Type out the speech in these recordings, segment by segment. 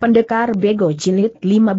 Pendekar Bego Jilid 15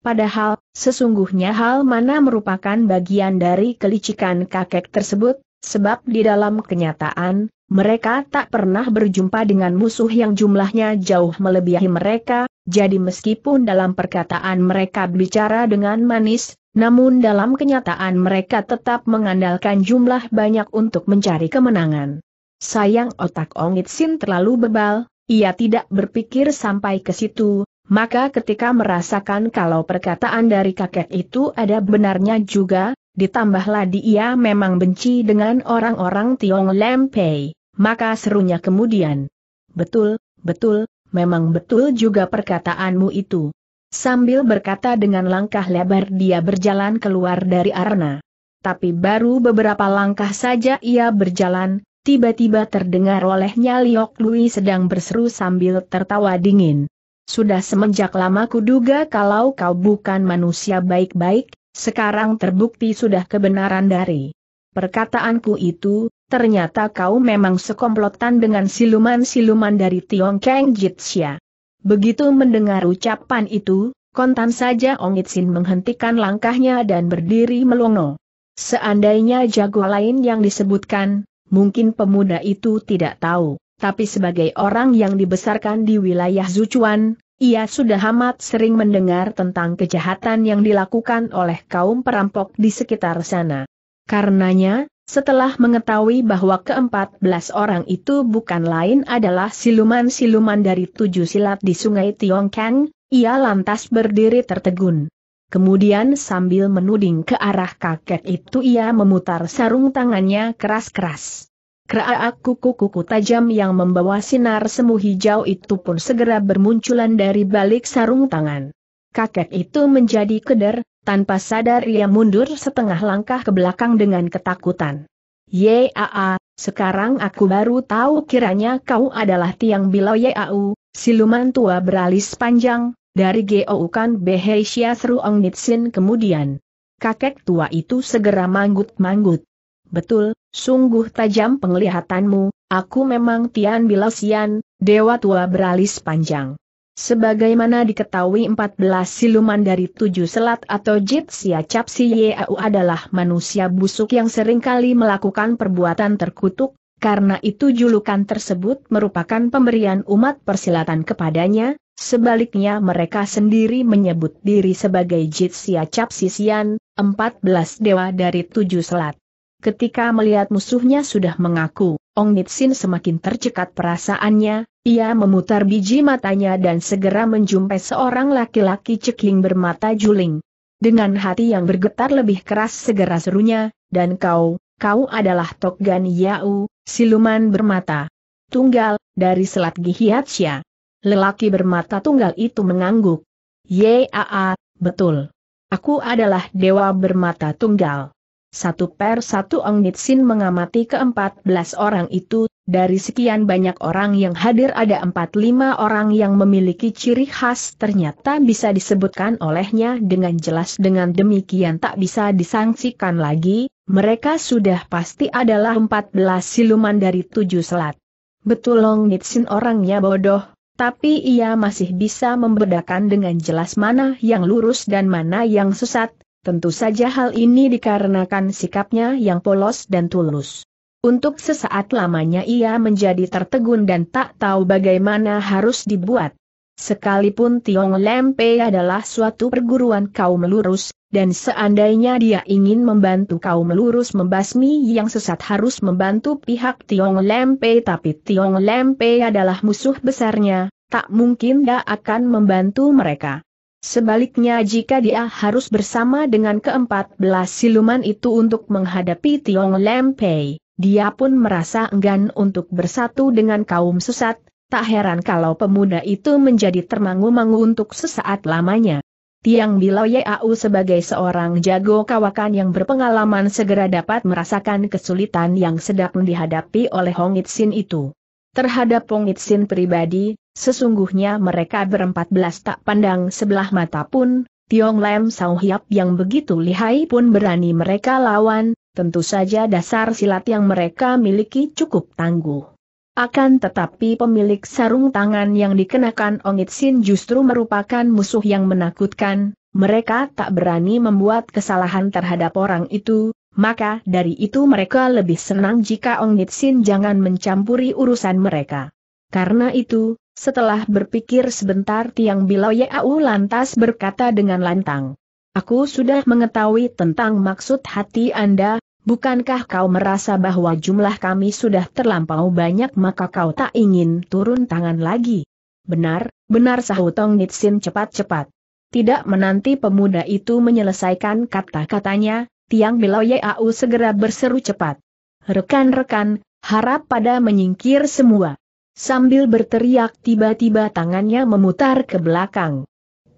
Padahal, sesungguhnya hal mana merupakan bagian dari kelicikan kakek tersebut, sebab di dalam kenyataan, mereka tak pernah berjumpa dengan musuh yang jumlahnya jauh melebihi mereka, jadi meskipun dalam perkataan mereka bicara dengan manis, namun dalam kenyataan mereka tetap mengandalkan jumlah banyak untuk mencari kemenangan. Sayang otak Ongit Sin terlalu bebal, ia tidak berpikir sampai ke situ, maka ketika merasakan kalau perkataan dari kakek itu ada benarnya juga, ditambahlah dia memang benci dengan orang-orang Tiong Lempei, maka serunya kemudian. Betul, betul, memang betul juga perkataanmu itu. Sambil berkata dengan langkah lebar dia berjalan keluar dari arena. Tapi baru beberapa langkah saja ia berjalan, tiba-tiba terdengar olehnya Liok Lui sedang berseru sambil tertawa dingin. Sudah semenjak lama kuduga kalau kau bukan manusia baik-baik, sekarang terbukti sudah kebenaran dari perkataanku itu, ternyata kau memang sekomplotan dengan siluman-siluman dari Tiongkeng Jitsia. Begitu mendengar ucapan itu, kontan saja Ong Ongitsin menghentikan langkahnya dan berdiri melongo. Seandainya jago lain yang disebutkan, mungkin pemuda itu tidak tahu, tapi sebagai orang yang dibesarkan di wilayah Zucuan, ia sudah amat sering mendengar tentang kejahatan yang dilakukan oleh kaum perampok di sekitar sana. Karenanya, setelah mengetahui bahwa keempat belas orang itu bukan lain adalah siluman-siluman dari tujuh silat di sungai Tiongkang, ia lantas berdiri tertegun. Kemudian sambil menuding ke arah kakek itu ia memutar sarung tangannya keras-keras. Keraak kuku-kuku tajam yang membawa sinar semu hijau itu pun segera bermunculan dari balik sarung tangan. Kakek itu menjadi keder, tanpa sadar ia mundur setengah langkah ke belakang dengan ketakutan. Yaa, sekarang aku baru tahu kiranya kau adalah tiang bilau Yau, siluman tua beralis panjang, dari Geoukan Xia seru Ong Nitsin kemudian. Kakek tua itu segera manggut-manggut. Betul, sungguh tajam penglihatanmu, aku memang Tian Bilasian, Dewa Tua beralis panjang. Sebagaimana diketahui 14 siluman dari tujuh selat atau Jitsia Capsi Yeau adalah manusia busuk yang seringkali melakukan perbuatan terkutuk, karena itu julukan tersebut merupakan pemberian umat persilatan kepadanya, Sebaliknya mereka sendiri menyebut diri sebagai Jitsia Capsisian, 14 dewa dari tujuh selat. Ketika melihat musuhnya sudah mengaku, Ong Nitsin semakin tercekat perasaannya, ia memutar biji matanya dan segera menjumpai seorang laki-laki ceking bermata juling. Dengan hati yang bergetar lebih keras segera serunya, dan kau, kau adalah Tok Gan Yau, siluman bermata. Tunggal, dari Selat Gihiatsya. Lelaki bermata tunggal itu mengangguk. Yaa, betul. Aku adalah dewa bermata tunggal. Satu per satu Ong Nitsin mengamati keempat belas orang itu, dari sekian banyak orang yang hadir ada empat lima orang yang memiliki ciri khas ternyata bisa disebutkan olehnya dengan jelas dengan demikian tak bisa disangsikan lagi, mereka sudah pasti adalah empat belas siluman dari tujuh selat. Betul Ong Nitsin orangnya bodoh, tapi ia masih bisa membedakan dengan jelas mana yang lurus dan mana yang sesat, tentu saja hal ini dikarenakan sikapnya yang polos dan tulus. Untuk sesaat lamanya ia menjadi tertegun dan tak tahu bagaimana harus dibuat. Sekalipun Tiong Lempe adalah suatu perguruan kaum lurus, dan seandainya dia ingin membantu kaum lurus membasmi yang sesat harus membantu pihak Tiong Lempe tapi Tiong Lempe adalah musuh besarnya, tak mungkin dia akan membantu mereka. Sebaliknya jika dia harus bersama dengan keempat belas siluman itu untuk menghadapi Tiong Lempe, dia pun merasa enggan untuk bersatu dengan kaum sesat, Tak heran kalau pemuda itu menjadi termangu-mangu untuk sesaat lamanya. Tiang bilau Yau sebagai seorang jago kawakan yang berpengalaman segera dapat merasakan kesulitan yang sedang dihadapi oleh Hong Itsin itu. Terhadap Hong Itsin pribadi, sesungguhnya mereka berempat belas tak pandang sebelah mata pun, Tiong Lam Sao Hiap yang begitu lihai pun berani mereka lawan, tentu saja dasar silat yang mereka miliki cukup tangguh. Akan tetapi pemilik sarung tangan yang dikenakan Ongit Sin justru merupakan musuh yang menakutkan, mereka tak berani membuat kesalahan terhadap orang itu, maka dari itu mereka lebih senang jika Ongit Sin jangan mencampuri urusan mereka. Karena itu, setelah berpikir sebentar Tiang Bilau Yau lantas berkata dengan lantang. Aku sudah mengetahui tentang maksud hati Anda, Bukankah kau merasa bahwa jumlah kami sudah terlampau banyak maka kau tak ingin turun tangan lagi? Benar, benar sahutong Nitsin cepat-cepat. Tidak menanti pemuda itu menyelesaikan kata-katanya, Tiang Bilau Yeau segera berseru cepat. Rekan-rekan, harap pada menyingkir semua. Sambil berteriak tiba-tiba tangannya memutar ke belakang.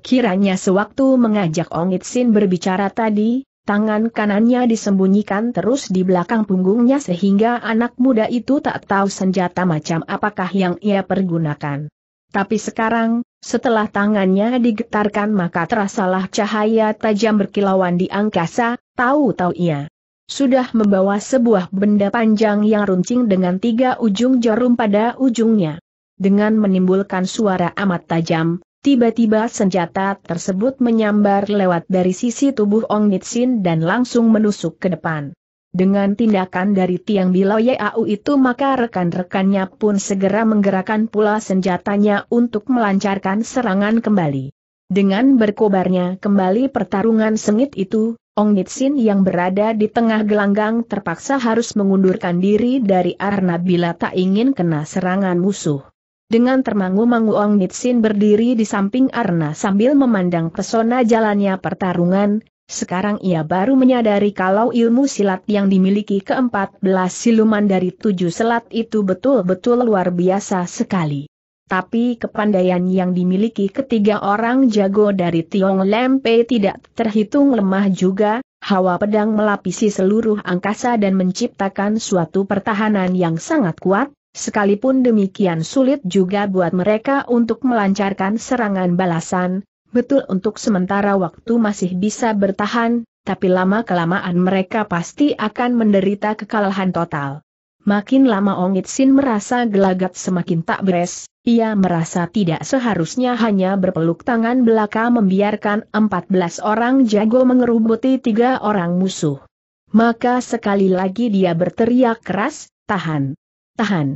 Kiranya sewaktu mengajak Ong Nitsin berbicara tadi, Tangan kanannya disembunyikan terus di belakang punggungnya sehingga anak muda itu tak tahu senjata macam apakah yang ia pergunakan. Tapi sekarang, setelah tangannya digetarkan maka terasalah cahaya tajam berkilauan di angkasa, tahu-tahu ia sudah membawa sebuah benda panjang yang runcing dengan tiga ujung jarum pada ujungnya. Dengan menimbulkan suara amat tajam, Tiba-tiba senjata tersebut menyambar lewat dari sisi tubuh Ong Nitsin dan langsung menusuk ke depan. Dengan tindakan dari Tiang Biloye Au itu maka rekan-rekannya pun segera menggerakkan pula senjatanya untuk melancarkan serangan kembali. Dengan berkobarnya kembali pertarungan sengit itu, Ong Nitsin yang berada di tengah gelanggang terpaksa harus mengundurkan diri dari arna bila tak ingin kena serangan musuh. Dengan termangu-mangu Ong Nitsin berdiri di samping Arna sambil memandang pesona jalannya pertarungan, sekarang ia baru menyadari kalau ilmu silat yang dimiliki keempat belas siluman dari tujuh selat itu betul-betul luar biasa sekali. Tapi kepandaian yang dimiliki ketiga orang jago dari Tiong Lempe tidak terhitung lemah juga, hawa pedang melapisi seluruh angkasa dan menciptakan suatu pertahanan yang sangat kuat, Sekalipun demikian sulit juga buat mereka untuk melancarkan serangan balasan, betul untuk sementara waktu masih bisa bertahan, tapi lama-kelamaan mereka pasti akan menderita kekalahan total. Makin lama Ong Itsin merasa gelagat semakin tak beres, ia merasa tidak seharusnya hanya berpeluk tangan belaka membiarkan 14 orang jago mengerubuti tiga orang musuh. Maka sekali lagi dia berteriak keras, tahan, tahan.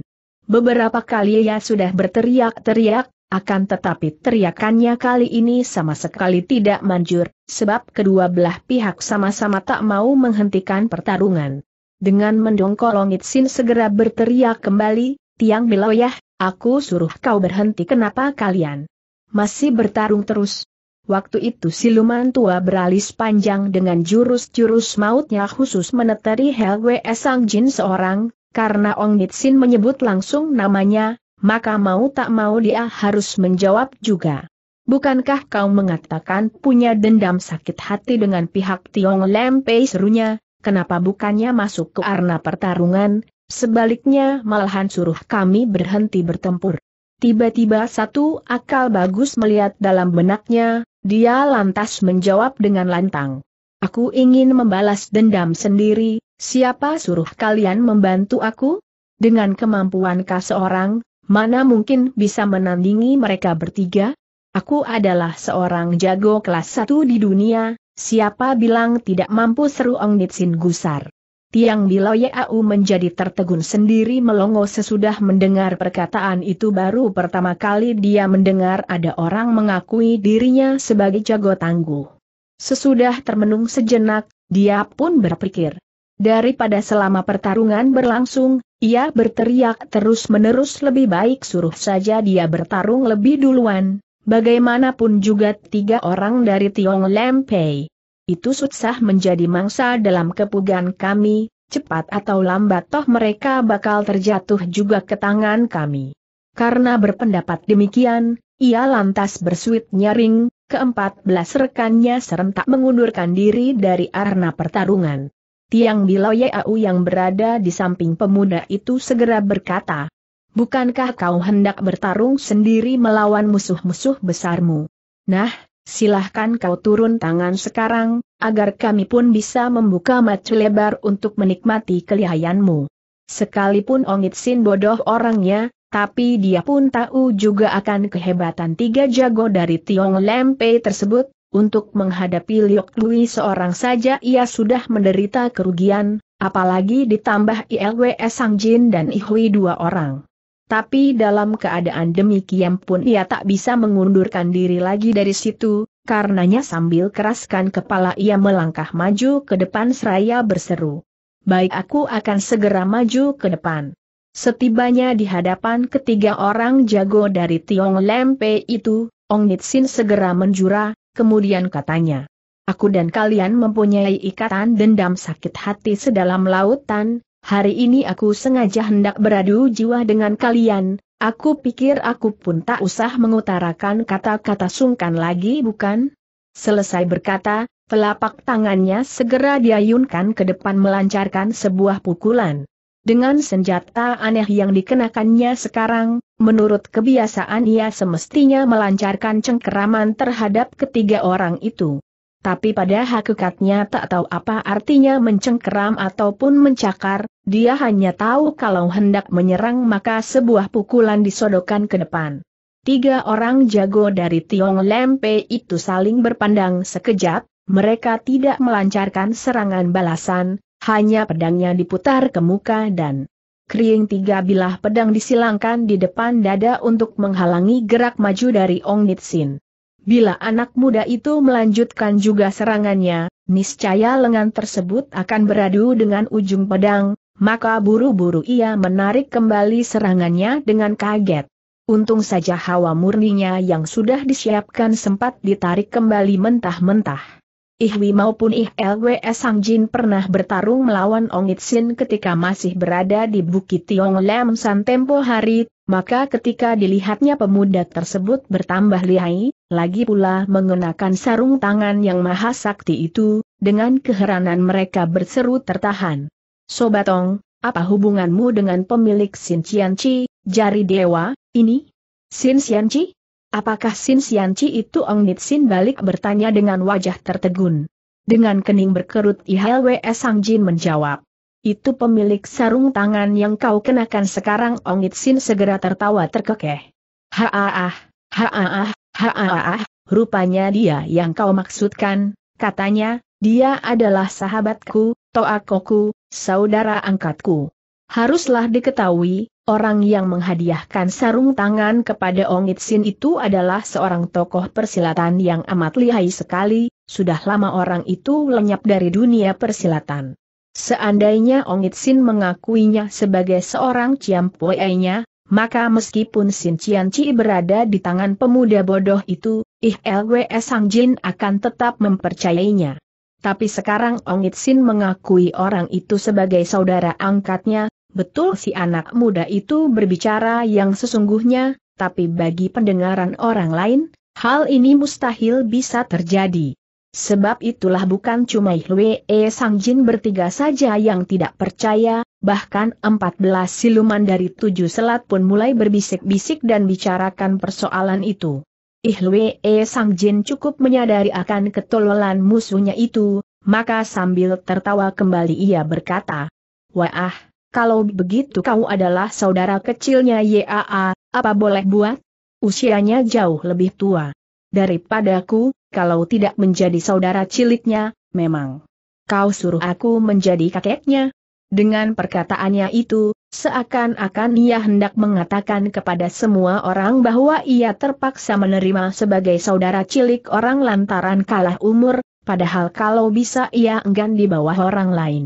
Beberapa kali ia sudah berteriak-teriak, akan tetapi teriakannya kali ini sama sekali tidak manjur, sebab kedua belah pihak sama-sama tak mau menghentikan pertarungan. Dengan mendongkol Longit Sin segera berteriak kembali, Tiang Biloyah, aku suruh kau berhenti kenapa kalian masih bertarung terus. Waktu itu siluman tua beralis panjang dengan jurus-jurus mautnya khusus meneteri Helwe Esang Jin seorang, karena Ong Nitsin menyebut langsung namanya, maka mau tak mau dia harus menjawab juga. Bukankah kau mengatakan punya dendam sakit hati dengan pihak Tiong Lempei serunya, kenapa bukannya masuk ke arena pertarungan, sebaliknya malahan suruh kami berhenti bertempur. Tiba-tiba satu akal bagus melihat dalam benaknya, dia lantas menjawab dengan lantang. Aku ingin membalas dendam sendiri, Siapa suruh kalian membantu aku? Dengan kemampuan seorang, mana mungkin bisa menandingi mereka bertiga? Aku adalah seorang jago kelas satu di dunia, siapa bilang tidak mampu seru Ong Nitsin gusar. Tiang Bilo Yau menjadi tertegun sendiri melongo sesudah mendengar perkataan itu baru pertama kali dia mendengar ada orang mengakui dirinya sebagai jago tangguh. Sesudah termenung sejenak, dia pun berpikir, Daripada selama pertarungan berlangsung, ia berteriak terus-menerus lebih baik suruh saja dia bertarung lebih duluan, bagaimanapun juga tiga orang dari Tiong Lempei. Itu susah menjadi mangsa dalam kepugan kami, cepat atau lambat toh mereka bakal terjatuh juga ke tangan kami. Karena berpendapat demikian, ia lantas bersuit nyaring, keempat belas rekannya serentak mengundurkan diri dari arena pertarungan. Tiang AU yang berada di samping pemuda itu segera berkata, Bukankah kau hendak bertarung sendiri melawan musuh-musuh besarmu? Nah, silahkan kau turun tangan sekarang, agar kami pun bisa membuka mata lebar untuk menikmati kelihayanmu. Sekalipun Ongit Sin bodoh orangnya, tapi dia pun tahu juga akan kehebatan tiga jago dari Tiong Lempe tersebut, untuk menghadapi Liok Lui seorang saja ia sudah menderita kerugian, apalagi ditambah ILWS Sang Jin dan Ihui dua orang. Tapi dalam keadaan demikian pun ia tak bisa mengundurkan diri lagi dari situ, karenanya sambil keraskan kepala ia melangkah maju ke depan seraya berseru. Baik aku akan segera maju ke depan. Setibanya di hadapan ketiga orang jago dari Tiong Lempe itu, Ong Nitsin segera menjurah kemudian katanya. Aku dan kalian mempunyai ikatan dendam sakit hati sedalam lautan, hari ini aku sengaja hendak beradu jiwa dengan kalian, aku pikir aku pun tak usah mengutarakan kata-kata sungkan lagi bukan? Selesai berkata, telapak tangannya segera diayunkan ke depan melancarkan sebuah pukulan. Dengan senjata aneh yang dikenakannya sekarang, menurut kebiasaan ia semestinya melancarkan cengkeraman terhadap ketiga orang itu. Tapi pada hakikatnya tak tahu apa artinya mencengkeram ataupun mencakar, dia hanya tahu kalau hendak menyerang maka sebuah pukulan disodokkan ke depan. Tiga orang jago dari Tiong Lempe itu saling berpandang sekejap, mereka tidak melancarkan serangan balasan, hanya pedangnya diputar ke muka dan kering tiga bilah pedang disilangkan di depan dada untuk menghalangi gerak maju dari Ong Nitsin. Bila anak muda itu melanjutkan juga serangannya, niscaya lengan tersebut akan beradu dengan ujung pedang, maka buru-buru ia menarik kembali serangannya dengan kaget. Untung saja hawa murninya yang sudah disiapkan sempat ditarik kembali mentah-mentah. Ihwi maupun ILWS Sang Jin pernah bertarung melawan Ong Itsin ketika masih berada di Bukit Tiong Lam San tempo hari, maka ketika dilihatnya pemuda tersebut bertambah lihai, lagi pula mengenakan sarung tangan yang maha sakti itu, dengan keheranan mereka berseru tertahan. Sobat Ong, apa hubunganmu dengan pemilik Sin Cian Chi, jari dewa, ini? Sin Cian Chi? Apakah Sin Sianci itu Ong Sin balik bertanya dengan wajah tertegun. Dengan kening berkerut IHLW Sang Jin menjawab. Itu pemilik sarung tangan yang kau kenakan sekarang Ong Sin segera tertawa terkekeh. Haaah, haaah, haaah, rupanya dia yang kau maksudkan, katanya, dia adalah sahabatku, toakoku, saudara angkatku. Haruslah diketahui, Orang yang menghadiahkan sarung tangan kepada Ong Itsin itu adalah seorang tokoh persilatan yang amat lihai sekali, sudah lama orang itu lenyap dari dunia persilatan. Seandainya Ong Itsin mengakuinya sebagai seorang cianpui-nya, maka meskipun Sin Cian Ci berada di tangan pemuda bodoh itu, Ih Lwe Sang Jin akan tetap mempercayainya. Tapi sekarang Ong Itsin mengakui orang itu sebagai saudara angkatnya, Betul si anak muda itu berbicara yang sesungguhnya, tapi bagi pendengaran orang lain, hal ini mustahil bisa terjadi. Sebab itulah bukan cuma Hwe e Sang Jin bertiga saja yang tidak percaya, bahkan 14 siluman dari tujuh selat pun mulai berbisik-bisik dan bicarakan persoalan itu. Ihlwe e Sang Jin cukup menyadari akan ketololan musuhnya itu, maka sambil tertawa kembali ia berkata, Wah, kalau begitu kau adalah saudara kecilnya YAA, apa boleh buat? Usianya jauh lebih tua daripadaku, kalau tidak menjadi saudara ciliknya, memang. Kau suruh aku menjadi kakeknya. Dengan perkataannya itu, seakan-akan ia hendak mengatakan kepada semua orang bahwa ia terpaksa menerima sebagai saudara cilik orang lantaran kalah umur, padahal kalau bisa ia enggan di bawah orang lain.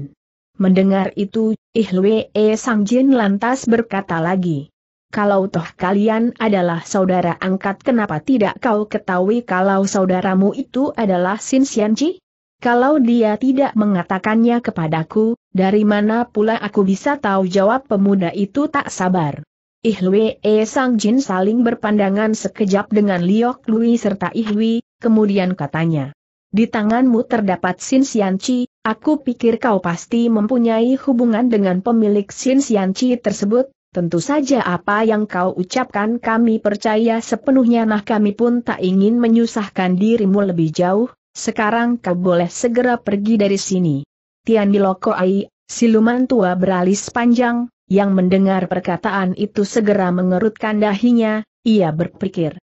Mendengar itu, Ihlwe e Sang Jin lantas berkata lagi. Kalau toh kalian adalah saudara angkat kenapa tidak kau ketahui kalau saudaramu itu adalah Sin Sian Ji? Kalau dia tidak mengatakannya kepadaku, dari mana pula aku bisa tahu jawab pemuda itu tak sabar. Ihlwe e Sang Jin saling berpandangan sekejap dengan Liok Lui serta Ihwi, kemudian katanya. Di tanganmu terdapat Xin Xianqi, aku pikir kau pasti mempunyai hubungan dengan pemilik Xin Xianqi tersebut, tentu saja apa yang kau ucapkan kami percaya sepenuhnya nah kami pun tak ingin menyusahkan dirimu lebih jauh, sekarang kau boleh segera pergi dari sini. Tian Ai, siluman tua beralis panjang, yang mendengar perkataan itu segera mengerutkan dahinya, ia berpikir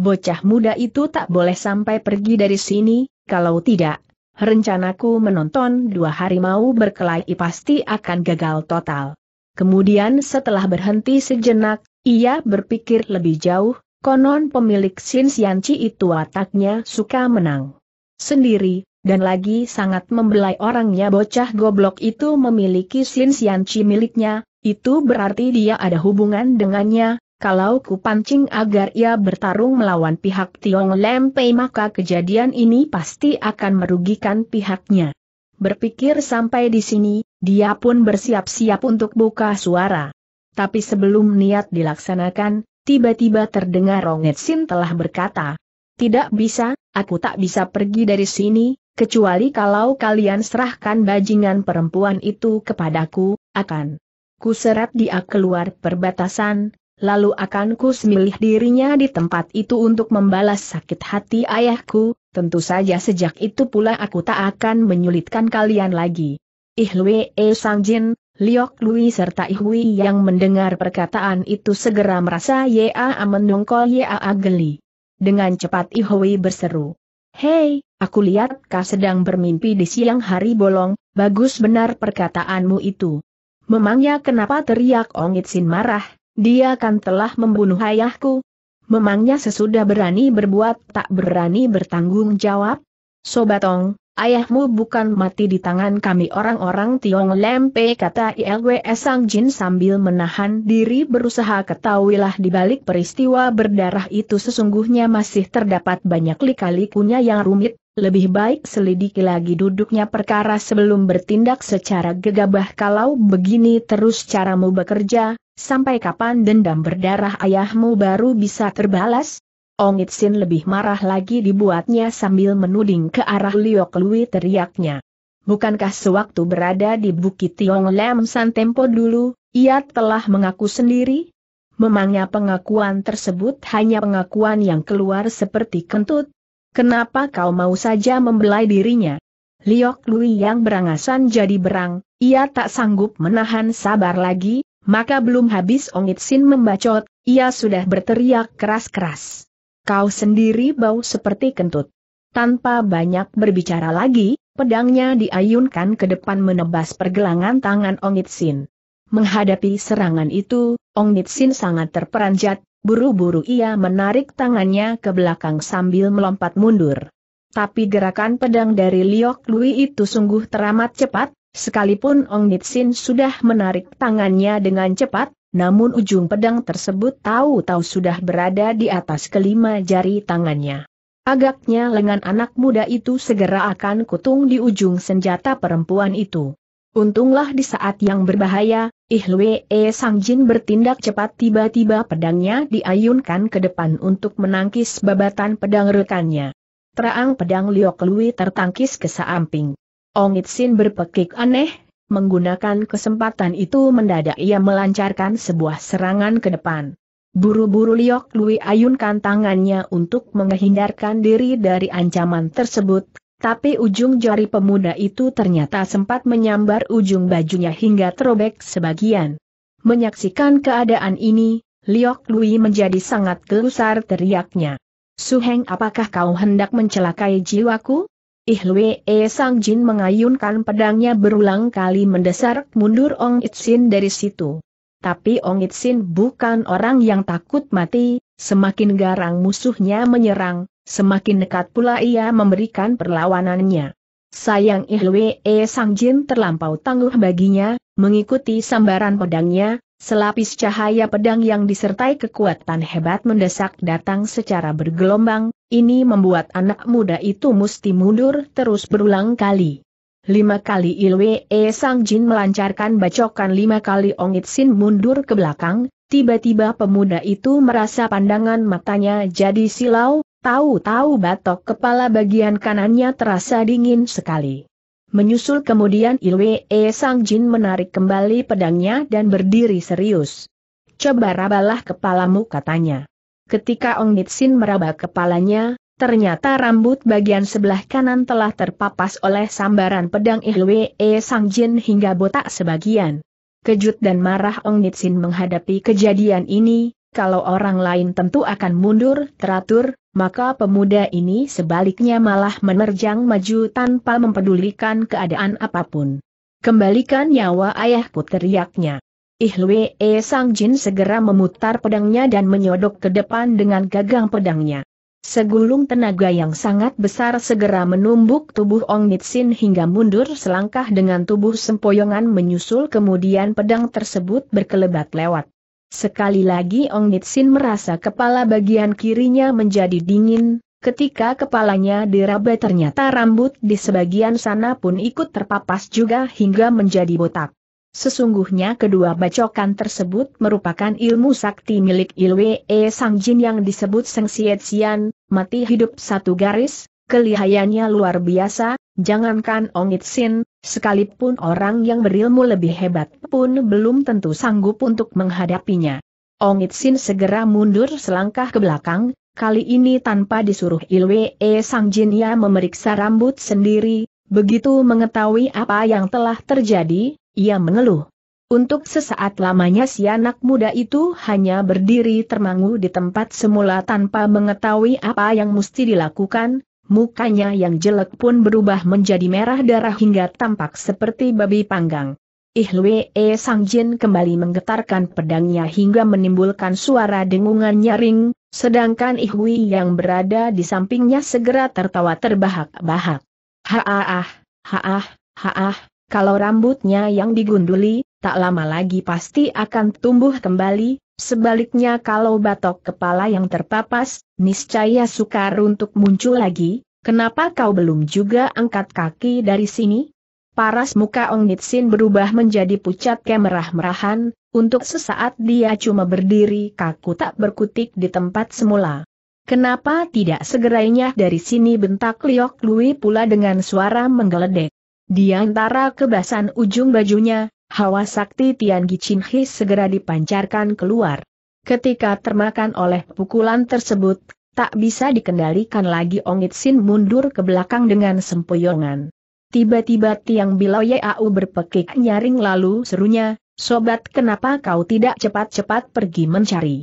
bocah muda itu tak boleh sampai pergi dari sini, kalau tidak, rencanaku menonton dua harimau berkelahi pasti akan gagal total. Kemudian setelah berhenti sejenak, ia berpikir lebih jauh, konon pemilik Sin Sianci itu wataknya suka menang. Sendiri, dan lagi sangat membelai orangnya bocah goblok itu memiliki Sin Sianci miliknya, itu berarti dia ada hubungan dengannya, kalau ku pancing agar ia bertarung melawan pihak Tiong Lempei maka kejadian ini pasti akan merugikan pihaknya. Berpikir sampai di sini, dia pun bersiap-siap untuk buka suara. Tapi sebelum niat dilaksanakan, tiba-tiba terdengar Ronget Sin telah berkata, Tidak bisa, aku tak bisa pergi dari sini, kecuali kalau kalian serahkan bajingan perempuan itu kepadaku, akan ku serap dia keluar perbatasan, lalu akanku ku semilih dirinya di tempat itu untuk membalas sakit hati ayahku, tentu saja sejak itu pula aku tak akan menyulitkan kalian lagi. Ihlwe E Sangjin, Liok Lui serta Ihui yang mendengar perkataan itu segera merasa Yaa menungkol Yaa geli. Dengan cepat Ihui berseru. Hei, aku lihat kau sedang bermimpi di siang hari bolong, bagus benar perkataanmu itu. Memangnya kenapa teriak Ongit Sin marah, dia kan telah membunuh ayahku. Memangnya sesudah berani berbuat tak berani bertanggung jawab? Sobatong, ayahmu bukan mati di tangan kami orang-orang Tiong Lempe kata ILWS Sang Jin sambil menahan diri berusaha ketahuilah di balik peristiwa berdarah itu sesungguhnya masih terdapat banyak lika-likunya yang rumit, lebih baik selidiki lagi duduknya perkara sebelum bertindak secara gegabah kalau begini terus caramu bekerja, Sampai kapan dendam berdarah ayahmu baru bisa terbalas? Ong Itsin lebih marah lagi dibuatnya sambil menuding ke arah Liok Lui teriaknya. Bukankah sewaktu berada di Bukit Tiong Lam San Tempo dulu, ia telah mengaku sendiri? Memangnya pengakuan tersebut hanya pengakuan yang keluar seperti kentut? Kenapa kau mau saja membelai dirinya? Liok Lui yang berangasan jadi berang, ia tak sanggup menahan sabar lagi, maka belum habis Ong Sin membacot, ia sudah berteriak keras-keras. Kau sendiri bau seperti kentut. Tanpa banyak berbicara lagi, pedangnya diayunkan ke depan menebas pergelangan tangan Ong Sin. Menghadapi serangan itu, Ong Sin sangat terperanjat, buru-buru ia menarik tangannya ke belakang sambil melompat mundur. Tapi gerakan pedang dari Liok Lui itu sungguh teramat cepat, Sekalipun Ong Nitsin sudah menarik tangannya dengan cepat, namun ujung pedang tersebut tahu-tahu sudah berada di atas kelima jari tangannya. Agaknya lengan anak muda itu segera akan kutung di ujung senjata perempuan itu. Untunglah di saat yang berbahaya, Ihlwe E Jin bertindak cepat tiba-tiba pedangnya diayunkan ke depan untuk menangkis babatan pedang rekannya. Terang pedang Liok Lui tertangkis ke samping. Ong Itsin berpekik aneh, menggunakan kesempatan itu mendadak ia melancarkan sebuah serangan ke depan. Buru-buru Liok Lui ayunkan tangannya untuk menghindarkan diri dari ancaman tersebut, tapi ujung jari pemuda itu ternyata sempat menyambar ujung bajunya hingga terobek sebagian. Menyaksikan keadaan ini, Liok Lui menjadi sangat gelusar teriaknya. Suheng apakah kau hendak mencelakai jiwaku? Ihlwe e Sang Jin mengayunkan pedangnya berulang kali mendesar mundur Ong Itsin dari situ. Tapi Ong Itsin bukan orang yang takut mati, semakin garang musuhnya menyerang, semakin dekat pula ia memberikan perlawanannya. Sayang Ihlwe e Sang Jin terlampau tangguh baginya, mengikuti sambaran pedangnya, selapis cahaya pedang yang disertai kekuatan hebat mendesak datang secara bergelombang, ini membuat anak muda itu mesti mundur terus berulang kali. Lima kali Ilwe E Sang Jin melancarkan bacokan lima kali Ongit Sin mundur ke belakang, tiba-tiba pemuda itu merasa pandangan matanya jadi silau, tahu-tahu batok kepala bagian kanannya terasa dingin sekali. Menyusul kemudian Ilwe E Sang Jin menarik kembali pedangnya dan berdiri serius. Coba rabalah kepalamu katanya. Ketika Ong Nitsin meraba kepalanya, ternyata rambut bagian sebelah kanan telah terpapas oleh sambaran pedang Ihwe e Sang Jin hingga botak sebagian. Kejut dan marah Ong Nitsin menghadapi kejadian ini, kalau orang lain tentu akan mundur teratur, maka pemuda ini sebaliknya malah menerjang maju tanpa mempedulikan keadaan apapun. Kembalikan nyawa ayahku teriaknya. Ihwee E eh Sang Jin segera memutar pedangnya dan menyodok ke depan dengan gagang pedangnya. Segulung tenaga yang sangat besar segera menumbuk tubuh Ong Nitsin hingga mundur selangkah dengan tubuh sempoyongan menyusul kemudian pedang tersebut berkelebat lewat. Sekali lagi Ong Nitsin merasa kepala bagian kirinya menjadi dingin, Ketika kepalanya diraba ternyata rambut di sebagian sana pun ikut terpapas juga hingga menjadi botak. Sesungguhnya kedua bacokan tersebut merupakan ilmu sakti milik Ilwe e. Sang Jin yang disebut Seng Siet Sian, mati hidup satu garis, kelihayannya luar biasa, jangankan Ongitsin Sin, sekalipun orang yang berilmu lebih hebat pun belum tentu sanggup untuk menghadapinya. Ongitsin Sin segera mundur selangkah ke belakang, kali ini tanpa disuruh Ilwe e. Sang Jin ia memeriksa rambut sendiri, begitu mengetahui apa yang telah terjadi, ia mengeluh. Untuk sesaat lamanya si anak muda itu hanya berdiri termangu di tempat semula tanpa mengetahui apa yang mesti dilakukan, mukanya yang jelek pun berubah menjadi merah darah hingga tampak seperti babi panggang. Ihlwe E Sang Jin kembali menggetarkan pedangnya hingga menimbulkan suara dengungan nyaring, sedangkan Ihui yang berada di sampingnya segera tertawa terbahak-bahak. Haah, haah, haah, kalau rambutnya yang digunduli, tak lama lagi pasti akan tumbuh kembali, sebaliknya kalau batok kepala yang terpapas, niscaya sukar untuk muncul lagi, kenapa kau belum juga angkat kaki dari sini? Paras muka Ong Nitsin berubah menjadi pucat kemerah-merahan, untuk sesaat dia cuma berdiri kaku tak berkutik di tempat semula. Kenapa tidak segerainya dari sini bentak Liok Lui pula dengan suara menggeledek. Di antara kebasan ujung bajunya, hawa sakti Tian Gichin He segera dipancarkan keluar. Ketika termakan oleh pukulan tersebut, tak bisa dikendalikan lagi Ongit Sin mundur ke belakang dengan sempoyongan. Tiba-tiba Tiang Bilo Yeau berpekik nyaring lalu serunya, Sobat kenapa kau tidak cepat-cepat pergi mencari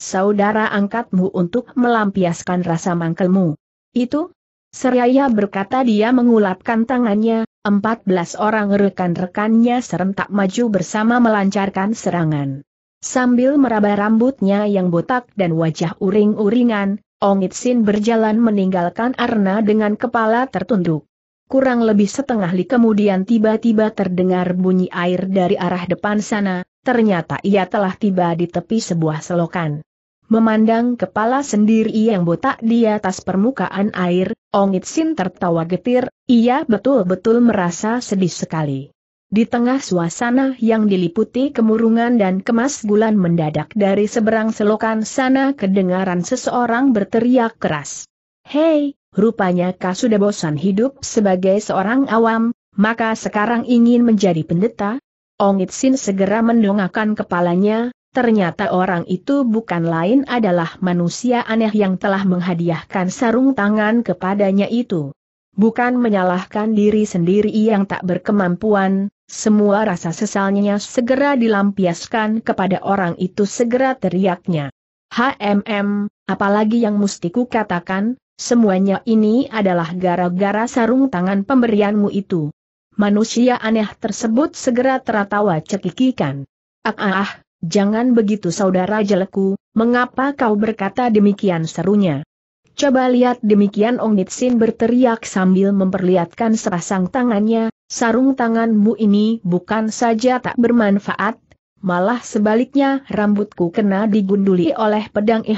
saudara angkatmu untuk melampiaskan rasa mangkelmu? Itu? Seraya berkata dia mengulapkan tangannya, Empat belas orang rekan-rekannya serentak maju bersama melancarkan serangan. Sambil meraba rambutnya yang botak dan wajah uring-uringan, Ong Itsin berjalan meninggalkan Arna dengan kepala tertunduk. Kurang lebih setengah li kemudian tiba-tiba terdengar bunyi air dari arah depan sana, ternyata ia telah tiba di tepi sebuah selokan. Memandang kepala sendiri yang botak di atas permukaan air, Ongit Sin tertawa getir, ia betul-betul merasa sedih sekali. Di tengah suasana yang diliputi kemurungan dan kemas gulan mendadak dari seberang selokan sana kedengaran seseorang berteriak keras. Hei, rupanya kau sudah bosan hidup sebagai seorang awam, maka sekarang ingin menjadi pendeta? Ongit Sin segera mendongakkan kepalanya, Ternyata orang itu bukan lain adalah manusia aneh yang telah menghadiahkan sarung tangan kepadanya itu. Bukan menyalahkan diri sendiri yang tak berkemampuan, semua rasa sesalnya segera dilampiaskan kepada orang itu segera teriaknya. HMM, apalagi yang mustiku katakan, semuanya ini adalah gara-gara sarung tangan pemberianmu itu. Manusia aneh tersebut segera tertawa cekikikan. Ah ah ah, Jangan begitu saudara jelekku, mengapa kau berkata demikian serunya? Coba lihat demikian Ong Nitsin berteriak sambil memperlihatkan sepasang tangannya, sarung tanganmu ini bukan saja tak bermanfaat, malah sebaliknya rambutku kena digunduli oleh pedang e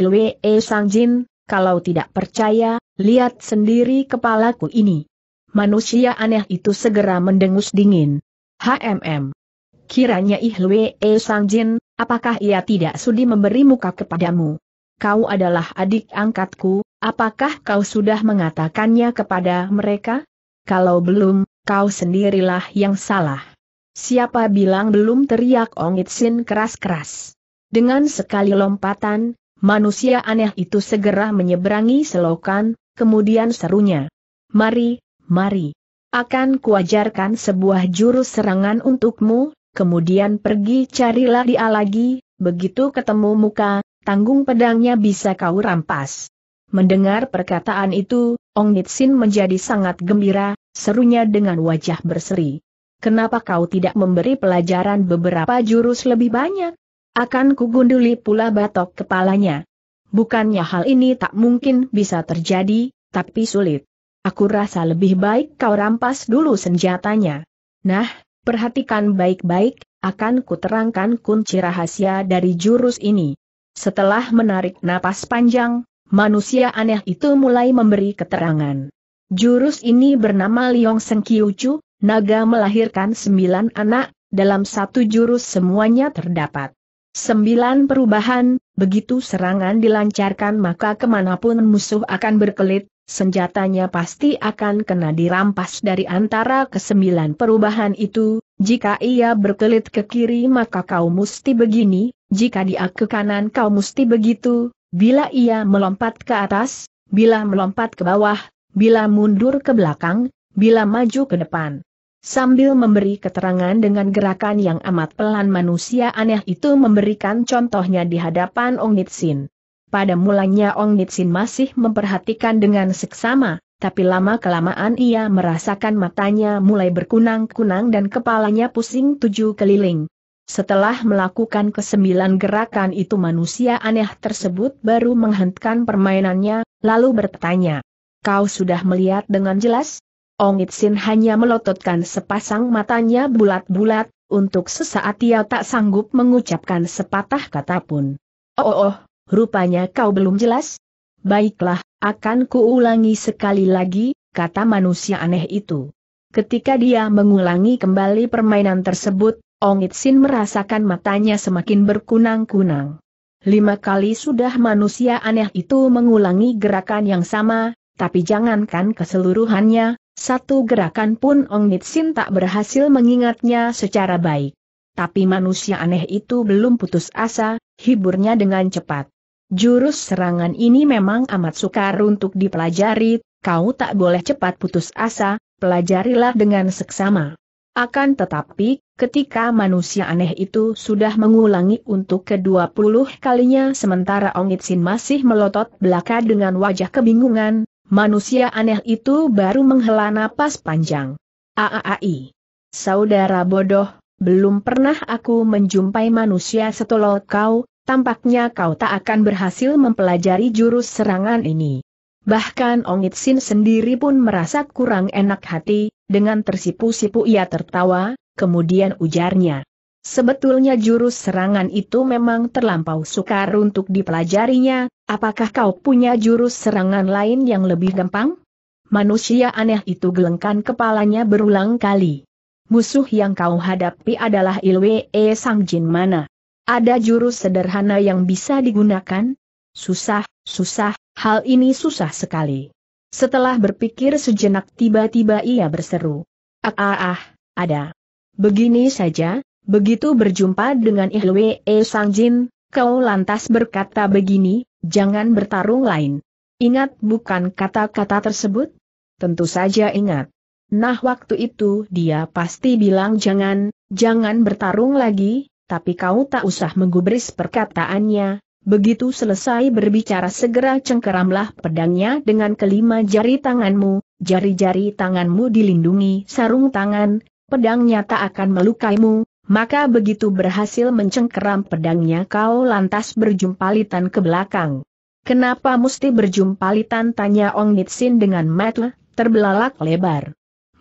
Sang Jin, kalau tidak percaya, lihat sendiri kepalaku ini. Manusia aneh itu segera mendengus dingin. HMM. Kiranya Ihlwe E eh, Sangjin, apakah ia tidak sudi memberi muka kepadamu? Kau adalah adik angkatku, apakah kau sudah mengatakannya kepada mereka? Kalau belum, kau sendirilah yang salah. Siapa bilang belum teriak Ong Sin keras-keras. Dengan sekali lompatan, manusia aneh itu segera menyeberangi selokan, kemudian serunya. Mari, mari. Akan kuajarkan sebuah jurus serangan untukmu, kemudian pergi carilah dia lagi, begitu ketemu muka, tanggung pedangnya bisa kau rampas. Mendengar perkataan itu, Ong Nitsin menjadi sangat gembira, serunya dengan wajah berseri. Kenapa kau tidak memberi pelajaran beberapa jurus lebih banyak? Akan kugunduli pula batok kepalanya. Bukannya hal ini tak mungkin bisa terjadi, tapi sulit. Aku rasa lebih baik kau rampas dulu senjatanya. Nah, Perhatikan baik-baik, akan kuterangkan kunci rahasia dari jurus ini. Setelah menarik napas panjang, manusia aneh itu mulai memberi keterangan. Jurus ini bernama Liong Seng Chu, naga melahirkan sembilan anak, dalam satu jurus semuanya terdapat. Sembilan perubahan, begitu serangan dilancarkan maka kemanapun musuh akan berkelit, Senjatanya pasti akan kena dirampas dari antara kesembilan perubahan itu, jika ia berkelit ke kiri maka kau mesti begini, jika dia ke kanan kau mesti begitu, bila ia melompat ke atas, bila melompat ke bawah, bila mundur ke belakang, bila maju ke depan. Sambil memberi keterangan dengan gerakan yang amat pelan manusia aneh itu memberikan contohnya di hadapan Ong Nitsin. Pada mulanya Ong Nitsin masih memperhatikan dengan seksama, tapi lama-kelamaan ia merasakan matanya mulai berkunang-kunang dan kepalanya pusing tujuh keliling. Setelah melakukan kesembilan gerakan itu manusia aneh tersebut baru menghentikan permainannya, lalu bertanya. Kau sudah melihat dengan jelas? Ong Itsin hanya melototkan sepasang matanya bulat-bulat, untuk sesaat ia tak sanggup mengucapkan sepatah kata pun. Oh, oh, oh rupanya kau belum jelas? Baiklah, akan kuulangi sekali lagi, kata manusia aneh itu. Ketika dia mengulangi kembali permainan tersebut, Ong Itsin merasakan matanya semakin berkunang-kunang. Lima kali sudah manusia aneh itu mengulangi gerakan yang sama, tapi jangankan keseluruhannya, satu gerakan pun Ong Nitsin tak berhasil mengingatnya secara baik. Tapi manusia aneh itu belum putus asa, hiburnya dengan cepat. Jurus serangan ini memang amat sukar untuk dipelajari, kau tak boleh cepat putus asa, pelajarilah dengan seksama. Akan tetapi, ketika manusia aneh itu sudah mengulangi untuk ke-20 kalinya sementara Ongitsin masih melotot belaka dengan wajah kebingungan, manusia aneh itu baru menghela napas panjang. Aaai. Saudara bodoh, belum pernah aku menjumpai manusia setolol kau, Tampaknya kau tak akan berhasil mempelajari jurus serangan ini. Bahkan Ongit Sin sendiri pun merasa kurang enak hati, dengan tersipu-sipu ia tertawa, kemudian ujarnya. Sebetulnya jurus serangan itu memang terlampau sukar untuk dipelajarinya, apakah kau punya jurus serangan lain yang lebih gampang? Manusia aneh itu gelengkan kepalanya berulang kali. Musuh yang kau hadapi adalah Ilwe E Sang Jin mana? Ada jurus sederhana yang bisa digunakan? Susah, susah, hal ini susah sekali. Setelah berpikir sejenak tiba-tiba ia berseru. Ah ah ah, ada. Begini saja, begitu berjumpa dengan Ihlwe Ihwe Sangjin, kau lantas berkata begini, jangan bertarung lain. Ingat bukan kata-kata tersebut? Tentu saja ingat. Nah waktu itu dia pasti bilang jangan, jangan bertarung lagi, tapi kau tak usah menggubris perkataannya, Begitu selesai berbicara segera cengkeramlah pedangnya dengan kelima jari tanganmu, jari-jari tanganmu dilindungi sarung tangan, pedangnya tak akan melukaimu, maka begitu berhasil mencengkeram pedangnya kau lantas berjumpalitan ke belakang. Kenapa mesti berjumpalitan tanya Ong Nitsin dengan mata terbelalak lebar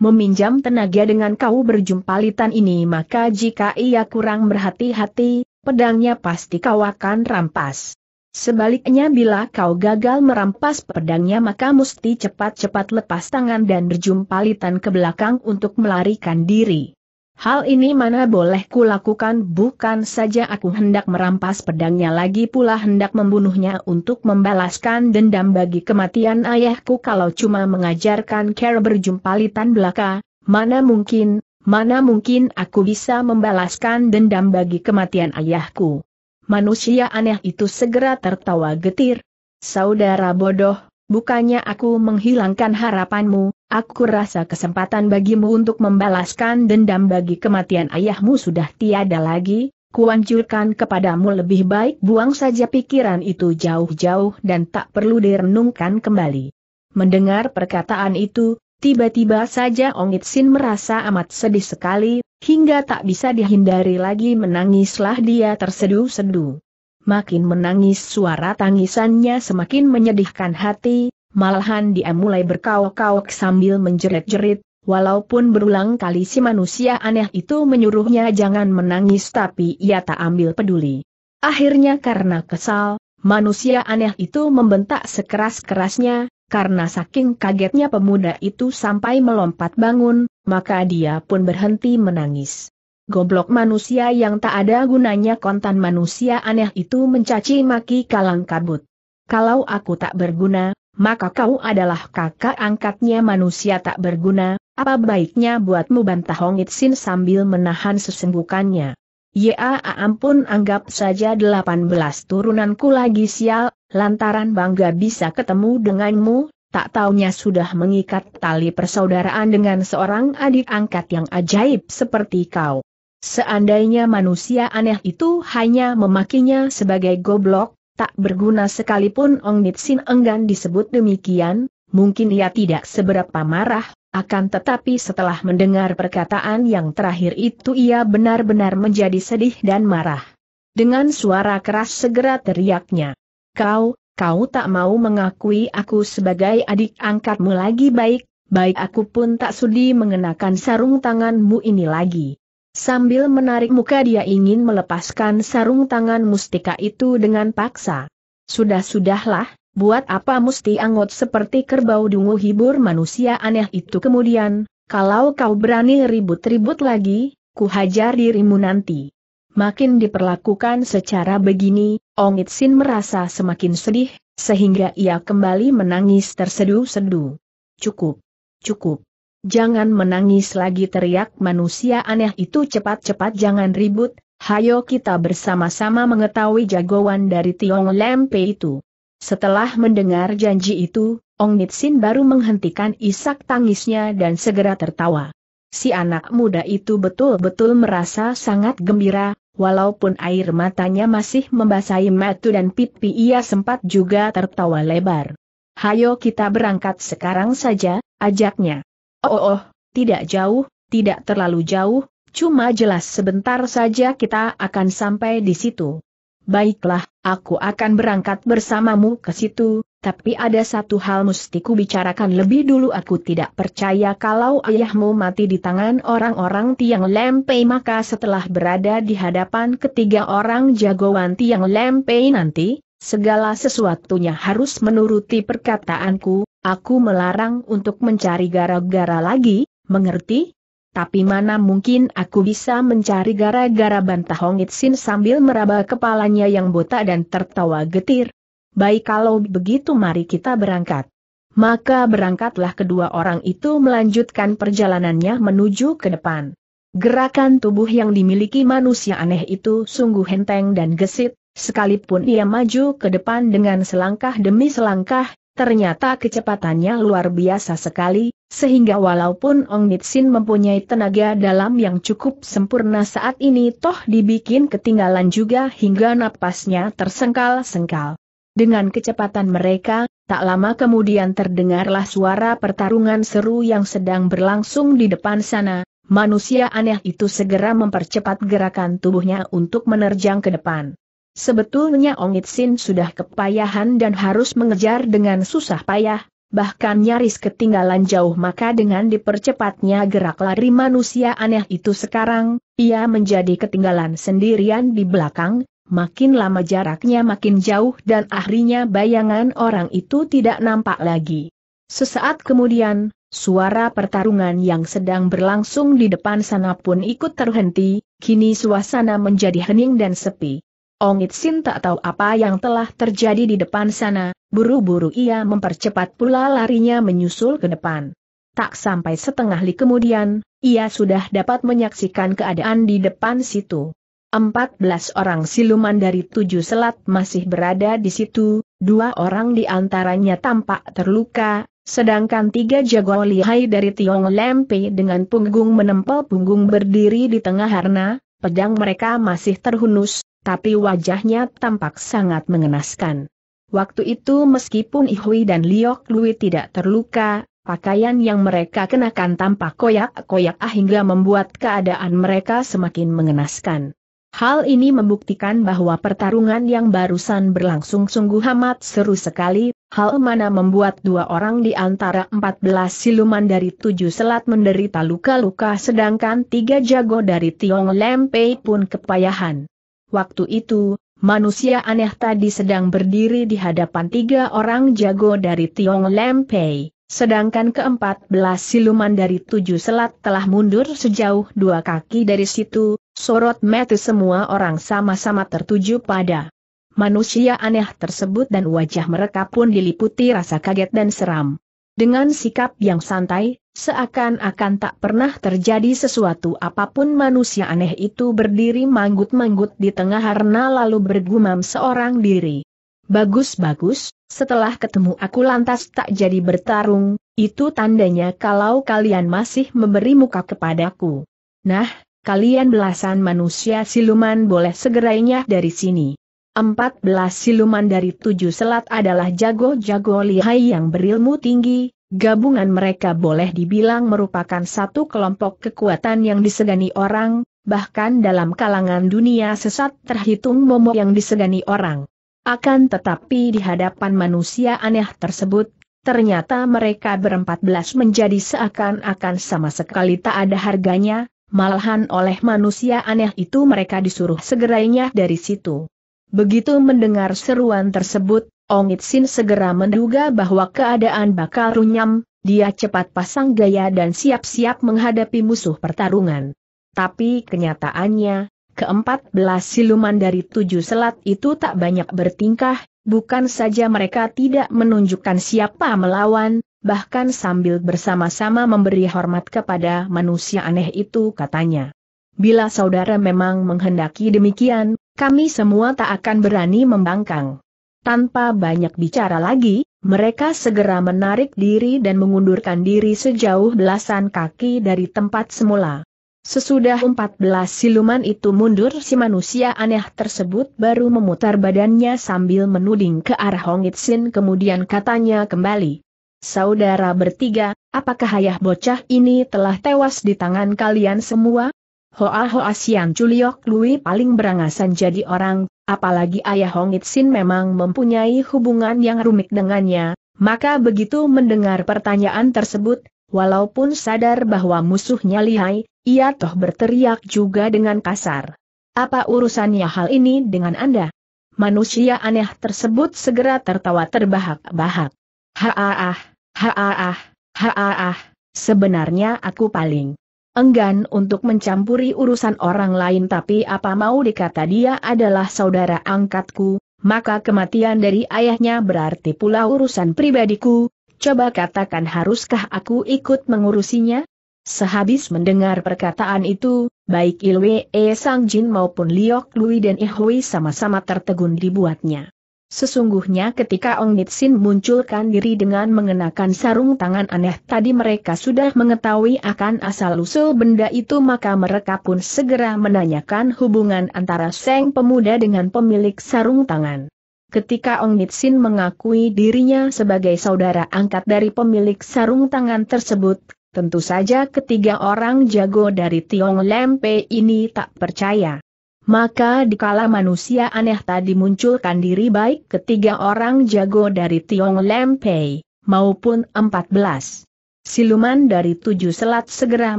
meminjam tenaga dengan kau berjumpalitan ini maka jika ia kurang berhati-hati, pedangnya pasti kau akan rampas. Sebaliknya bila kau gagal merampas pedangnya maka mesti cepat-cepat lepas tangan dan berjumpalitan ke belakang untuk melarikan diri. Hal ini mana boleh kulakukan bukan saja aku hendak merampas pedangnya lagi pula hendak membunuhnya untuk membalaskan dendam bagi kematian ayahku kalau cuma mengajarkan cara berjumpalitan belaka, mana mungkin, mana mungkin aku bisa membalaskan dendam bagi kematian ayahku. Manusia aneh itu segera tertawa getir. Saudara bodoh, bukannya aku menghilangkan harapanmu, Aku rasa kesempatan bagimu untuk membalaskan dendam bagi kematian ayahmu sudah tiada lagi, Kuancurkan kepadamu lebih baik buang saja pikiran itu jauh-jauh dan tak perlu direnungkan kembali. Mendengar perkataan itu, tiba-tiba saja Ongit Sin merasa amat sedih sekali, hingga tak bisa dihindari lagi menangislah dia terseduh-seduh. Makin menangis suara tangisannya semakin menyedihkan hati, Malahan dia mulai berkauk-kauk sambil menjerit-jerit, walaupun berulang kali si manusia aneh itu menyuruhnya jangan menangis tapi ia tak ambil peduli. Akhirnya karena kesal, manusia aneh itu membentak sekeras-kerasnya, karena saking kagetnya pemuda itu sampai melompat bangun, maka dia pun berhenti menangis. Goblok manusia yang tak ada gunanya kontan manusia aneh itu mencaci maki kalang kabut. Kalau aku tak berguna, maka kau adalah kakak angkatnya manusia tak berguna, apa baiknya buatmu bantah Hong Itsin sambil menahan sesembukannya. Ya ampun anggap saja 18 turunanku lagi sial, lantaran bangga bisa ketemu denganmu, tak taunya sudah mengikat tali persaudaraan dengan seorang adik angkat yang ajaib seperti kau. Seandainya manusia aneh itu hanya memakinya sebagai goblok, Tak berguna sekalipun Ong Nitsin enggan disebut demikian, mungkin ia tidak seberapa marah, akan tetapi setelah mendengar perkataan yang terakhir itu ia benar-benar menjadi sedih dan marah. Dengan suara keras segera teriaknya. Kau, kau tak mau mengakui aku sebagai adik angkatmu lagi baik, baik aku pun tak sudi mengenakan sarung tanganmu ini lagi. Sambil menarik muka dia ingin melepaskan sarung tangan mustika itu dengan paksa. Sudah-sudahlah, buat apa musti angot seperti kerbau dungu hibur manusia aneh itu kemudian, kalau kau berani ribut-ribut lagi, ku hajar dirimu nanti. Makin diperlakukan secara begini, Ong Itsin merasa semakin sedih, sehingga ia kembali menangis terseduh-seduh. Cukup. Cukup. Jangan menangis lagi teriak manusia aneh itu cepat-cepat jangan ribut, hayo kita bersama-sama mengetahui jagoan dari Tiong Lempe itu. Setelah mendengar janji itu, Ong Nitsin baru menghentikan isak tangisnya dan segera tertawa. Si anak muda itu betul-betul merasa sangat gembira, walaupun air matanya masih membasahi matu dan pipi ia sempat juga tertawa lebar. Hayo kita berangkat sekarang saja, ajaknya. Oh, oh, oh, tidak jauh, tidak terlalu jauh, cuma jelas sebentar saja kita akan sampai di situ. Baiklah, aku akan berangkat bersamamu ke situ, tapi ada satu hal mesti ku bicarakan lebih dulu aku tidak percaya kalau ayahmu mati di tangan orang-orang tiang Lempei maka setelah berada di hadapan ketiga orang jagoan tiang Lempei nanti, segala sesuatunya harus menuruti perkataanku, Aku melarang untuk mencari gara-gara lagi, mengerti? Tapi mana mungkin aku bisa mencari gara-gara bantah Hong Itsin sambil meraba kepalanya yang botak dan tertawa getir. Baik kalau begitu mari kita berangkat. Maka berangkatlah kedua orang itu melanjutkan perjalanannya menuju ke depan. Gerakan tubuh yang dimiliki manusia aneh itu sungguh henteng dan gesit, sekalipun ia maju ke depan dengan selangkah demi selangkah, Ternyata kecepatannya luar biasa sekali, sehingga walaupun Ong Nitsin mempunyai tenaga dalam yang cukup sempurna saat ini toh dibikin ketinggalan juga hingga napasnya tersengkal-sengkal. Dengan kecepatan mereka, tak lama kemudian terdengarlah suara pertarungan seru yang sedang berlangsung di depan sana, manusia aneh itu segera mempercepat gerakan tubuhnya untuk menerjang ke depan. Sebetulnya Ongit Sin sudah kepayahan dan harus mengejar dengan susah payah, bahkan nyaris ketinggalan jauh maka dengan dipercepatnya gerak lari manusia aneh itu sekarang, ia menjadi ketinggalan sendirian di belakang, makin lama jaraknya makin jauh dan akhirnya bayangan orang itu tidak nampak lagi. Sesaat kemudian, suara pertarungan yang sedang berlangsung di depan sana pun ikut terhenti, kini suasana menjadi hening dan sepi. Ongit Sin tak tahu apa yang telah terjadi di depan sana, buru-buru ia mempercepat pula larinya menyusul ke depan. Tak sampai setengah li kemudian, ia sudah dapat menyaksikan keadaan di depan situ. Empat belas orang siluman dari tujuh selat masih berada di situ, dua orang di antaranya tampak terluka, sedangkan tiga jago lihai dari Tiong Lempe dengan punggung menempel punggung berdiri di tengah harna, pedang mereka masih terhunus, tapi wajahnya tampak sangat mengenaskan. Waktu itu meskipun Ihui dan Liok Lui tidak terluka, pakaian yang mereka kenakan tampak koyak-koyak ah hingga membuat keadaan mereka semakin mengenaskan. Hal ini membuktikan bahwa pertarungan yang barusan berlangsung sungguh amat seru sekali, hal mana membuat dua orang di antara 14 siluman dari tujuh selat menderita luka-luka sedangkan tiga jago dari Tiong Lempei pun kepayahan. Waktu itu, manusia aneh tadi sedang berdiri di hadapan tiga orang jago dari Tiong Lempei, sedangkan keempat belas siluman dari tujuh selat telah mundur sejauh dua kaki dari situ, sorot mata semua orang sama-sama tertuju pada manusia aneh tersebut dan wajah mereka pun diliputi rasa kaget dan seram. Dengan sikap yang santai, seakan-akan tak pernah terjadi sesuatu apapun manusia aneh itu berdiri manggut-manggut di tengah harna lalu bergumam seorang diri. Bagus-bagus, setelah ketemu aku lantas tak jadi bertarung, itu tandanya kalau kalian masih memberi muka kepadaku. Nah, kalian belasan manusia siluman boleh segerainya dari sini. Empat belas siluman dari tujuh selat adalah jago-jago lihai yang berilmu tinggi, gabungan mereka boleh dibilang merupakan satu kelompok kekuatan yang disegani orang, bahkan dalam kalangan dunia sesat terhitung momo yang disegani orang. Akan tetapi di hadapan manusia aneh tersebut, ternyata mereka berempat belas menjadi seakan-akan sama sekali tak ada harganya, malahan oleh manusia aneh itu mereka disuruh segerainya dari situ. Begitu mendengar seruan tersebut, Ong Itsin segera menduga bahwa keadaan bakal runyam, dia cepat pasang gaya dan siap-siap menghadapi musuh pertarungan. Tapi kenyataannya, keempat belas siluman dari tujuh selat itu tak banyak bertingkah, bukan saja mereka tidak menunjukkan siapa melawan, bahkan sambil bersama-sama memberi hormat kepada manusia aneh itu katanya. Bila saudara memang menghendaki demikian, kami semua tak akan berani membangkang. Tanpa banyak bicara lagi, mereka segera menarik diri dan mengundurkan diri sejauh belasan kaki dari tempat semula. Sesudah 14 siluman itu mundur si manusia aneh tersebut baru memutar badannya sambil menuding ke arah Hong Itsin kemudian katanya kembali. Saudara bertiga, apakah ayah bocah ini telah tewas di tangan kalian semua? Hoa-hoa Siang Chuliok Lui paling berangasan jadi orang, apalagi ayah Hong Itsin memang mempunyai hubungan yang rumit dengannya, maka begitu mendengar pertanyaan tersebut, walaupun sadar bahwa musuhnya lihai, ia toh berteriak juga dengan kasar. Apa urusannya hal ini dengan Anda? Manusia aneh tersebut segera tertawa terbahak-bahak. Ha-ah, ha sebenarnya aku paling enggan untuk mencampuri urusan orang lain tapi apa mau dikata dia adalah saudara angkatku, maka kematian dari ayahnya berarti pula urusan pribadiku, coba katakan haruskah aku ikut mengurusinya? Sehabis mendengar perkataan itu, baik Ilwe E Sang Jin maupun Liok Lui dan Ihui sama-sama tertegun dibuatnya. Sesungguhnya ketika Ong Nitsin munculkan diri dengan mengenakan sarung tangan aneh tadi mereka sudah mengetahui akan asal-usul benda itu maka mereka pun segera menanyakan hubungan antara Seng Pemuda dengan pemilik sarung tangan. Ketika Ong Nitsin mengakui dirinya sebagai saudara angkat dari pemilik sarung tangan tersebut, tentu saja ketiga orang jago dari Tiong Lempe ini tak percaya. Maka dikala manusia aneh tadi munculkan diri baik ketiga orang jago dari Tiong Lempei, maupun 14. Siluman dari tujuh selat segera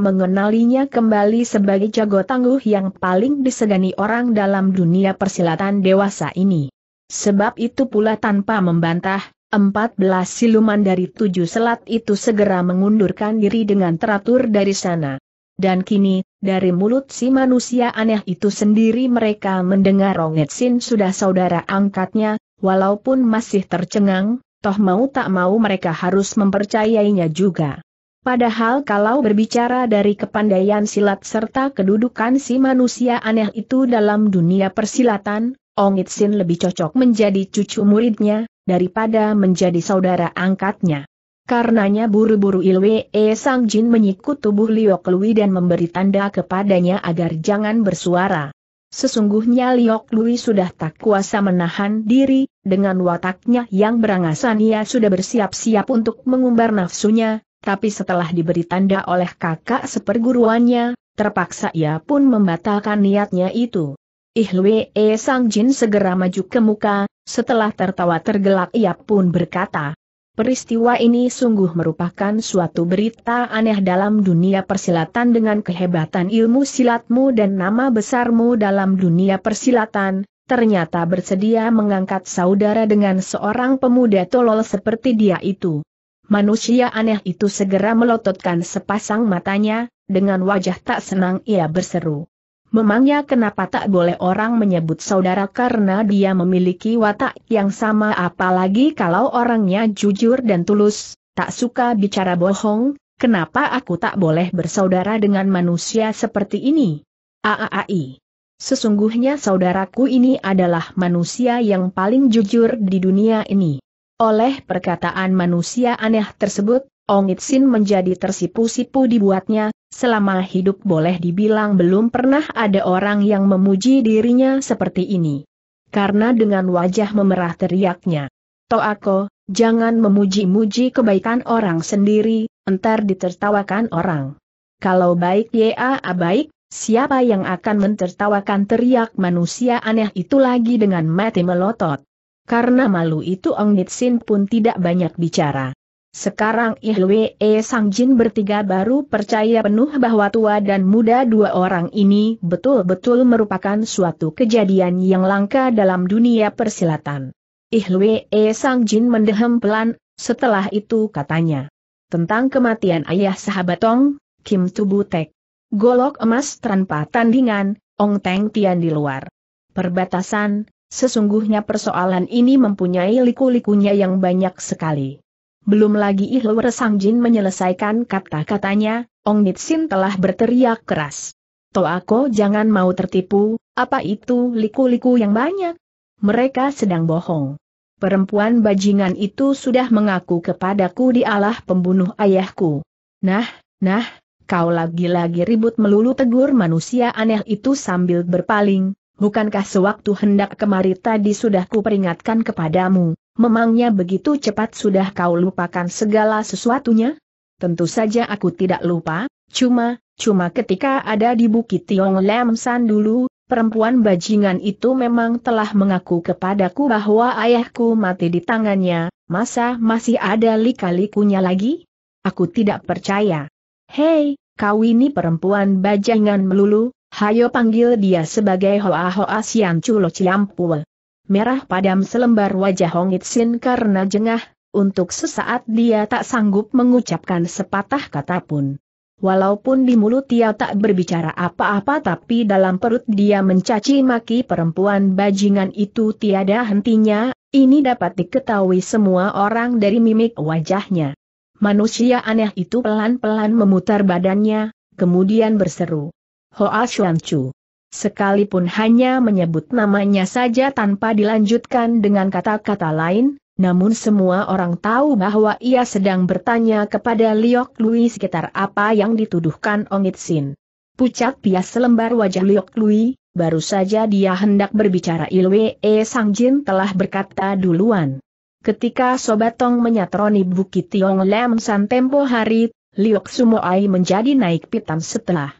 mengenalinya kembali sebagai jago tangguh yang paling disegani orang dalam dunia persilatan dewasa ini. Sebab itu pula tanpa membantah, 14 siluman dari tujuh selat itu segera mengundurkan diri dengan teratur dari sana. Dan kini, dari mulut si manusia aneh itu sendiri mereka mendengar Rongetsin sudah saudara angkatnya, walaupun masih tercengang, toh mau tak mau mereka harus mempercayainya juga. Padahal kalau berbicara dari kepandaian silat serta kedudukan si manusia aneh itu dalam dunia persilatan, Ong Itsin lebih cocok menjadi cucu muridnya, daripada menjadi saudara angkatnya. Karenanya buru-buru Ilwe e Sang Jin menyikut tubuh Liok Lui dan memberi tanda kepadanya agar jangan bersuara. Sesungguhnya Liok Lui sudah tak kuasa menahan diri, dengan wataknya yang berangasan ia sudah bersiap-siap untuk mengumbar nafsunya, tapi setelah diberi tanda oleh kakak seperguruannya, terpaksa ia pun membatalkan niatnya itu. Ihlwe E Sang Jin segera maju ke muka, setelah tertawa tergelak ia pun berkata, Peristiwa ini sungguh merupakan suatu berita aneh dalam dunia persilatan dengan kehebatan ilmu silatmu dan nama besarmu dalam dunia persilatan, ternyata bersedia mengangkat saudara dengan seorang pemuda tolol seperti dia itu. Manusia aneh itu segera melototkan sepasang matanya, dengan wajah tak senang ia berseru. Memangnya kenapa tak boleh orang menyebut saudara karena dia memiliki watak yang sama apalagi kalau orangnya jujur dan tulus, tak suka bicara bohong, kenapa aku tak boleh bersaudara dengan manusia seperti ini? Aaai. Sesungguhnya saudaraku ini adalah manusia yang paling jujur di dunia ini. Oleh perkataan manusia aneh tersebut, Ong Itsin menjadi tersipu-sipu dibuatnya, selama hidup boleh dibilang belum pernah ada orang yang memuji dirinya seperti ini. Karena dengan wajah memerah teriaknya, Toako, jangan memuji-muji kebaikan orang sendiri, entar ditertawakan orang. Kalau baik ya ah, baik, siapa yang akan mentertawakan teriak manusia aneh itu lagi dengan mati melotot. Karena malu itu Ong Nitsin pun tidak banyak bicara. Sekarang Ihwe e. Sang Jin bertiga baru percaya penuh bahwa tua dan muda dua orang ini betul-betul merupakan suatu kejadian yang langka dalam dunia persilatan. Ihwe e. Sang Jin mendehem pelan, setelah itu katanya. Tentang kematian ayah sahabat Tong, Kim Tubutek. Golok emas tanpa tandingan, Ong Teng Tian di luar. Perbatasan, sesungguhnya persoalan ini mempunyai liku-likunya yang banyak sekali. Belum lagi Ihwer Sang Jin menyelesaikan kata-katanya, Ong Nitsin telah berteriak keras. Toako jangan mau tertipu, apa itu liku-liku yang banyak? Mereka sedang bohong. Perempuan bajingan itu sudah mengaku kepadaku di dialah pembunuh ayahku. Nah, nah, kau lagi-lagi ribut melulu tegur manusia aneh itu sambil berpaling, bukankah sewaktu hendak kemari tadi sudah kuperingatkan kepadamu, Memangnya begitu cepat sudah kau lupakan segala sesuatunya? Tentu saja aku tidak lupa, cuma, cuma ketika ada di Bukit Tiong Lam San dulu, perempuan bajingan itu memang telah mengaku kepadaku bahwa ayahku mati di tangannya, masa masih ada lika-likunya lagi? Aku tidak percaya. Hei, kau ini perempuan bajingan melulu, hayo panggil dia sebagai Hoa Hoa Sian Culo Ciampul merah padam selembar wajah Hong Itsin karena jengah, untuk sesaat dia tak sanggup mengucapkan sepatah kata pun. Walaupun di mulut dia tak berbicara apa-apa tapi dalam perut dia mencaci maki perempuan bajingan itu tiada hentinya, ini dapat diketahui semua orang dari mimik wajahnya. Manusia aneh itu pelan-pelan memutar badannya, kemudian berseru. Hoa Xuan Chu. Sekalipun hanya menyebut namanya saja tanpa dilanjutkan dengan kata-kata lain, namun semua orang tahu bahwa ia sedang bertanya kepada Liok Lui sekitar apa yang dituduhkan Ong Itsin. Pucat pias selembar wajah Liok Lui, baru saja dia hendak berbicara Ilwe E Sang Jin telah berkata duluan. Ketika Sobatong menyatroni Bukit Tiong Lam San tempo hari, Liok Sumoai menjadi naik pitam setelah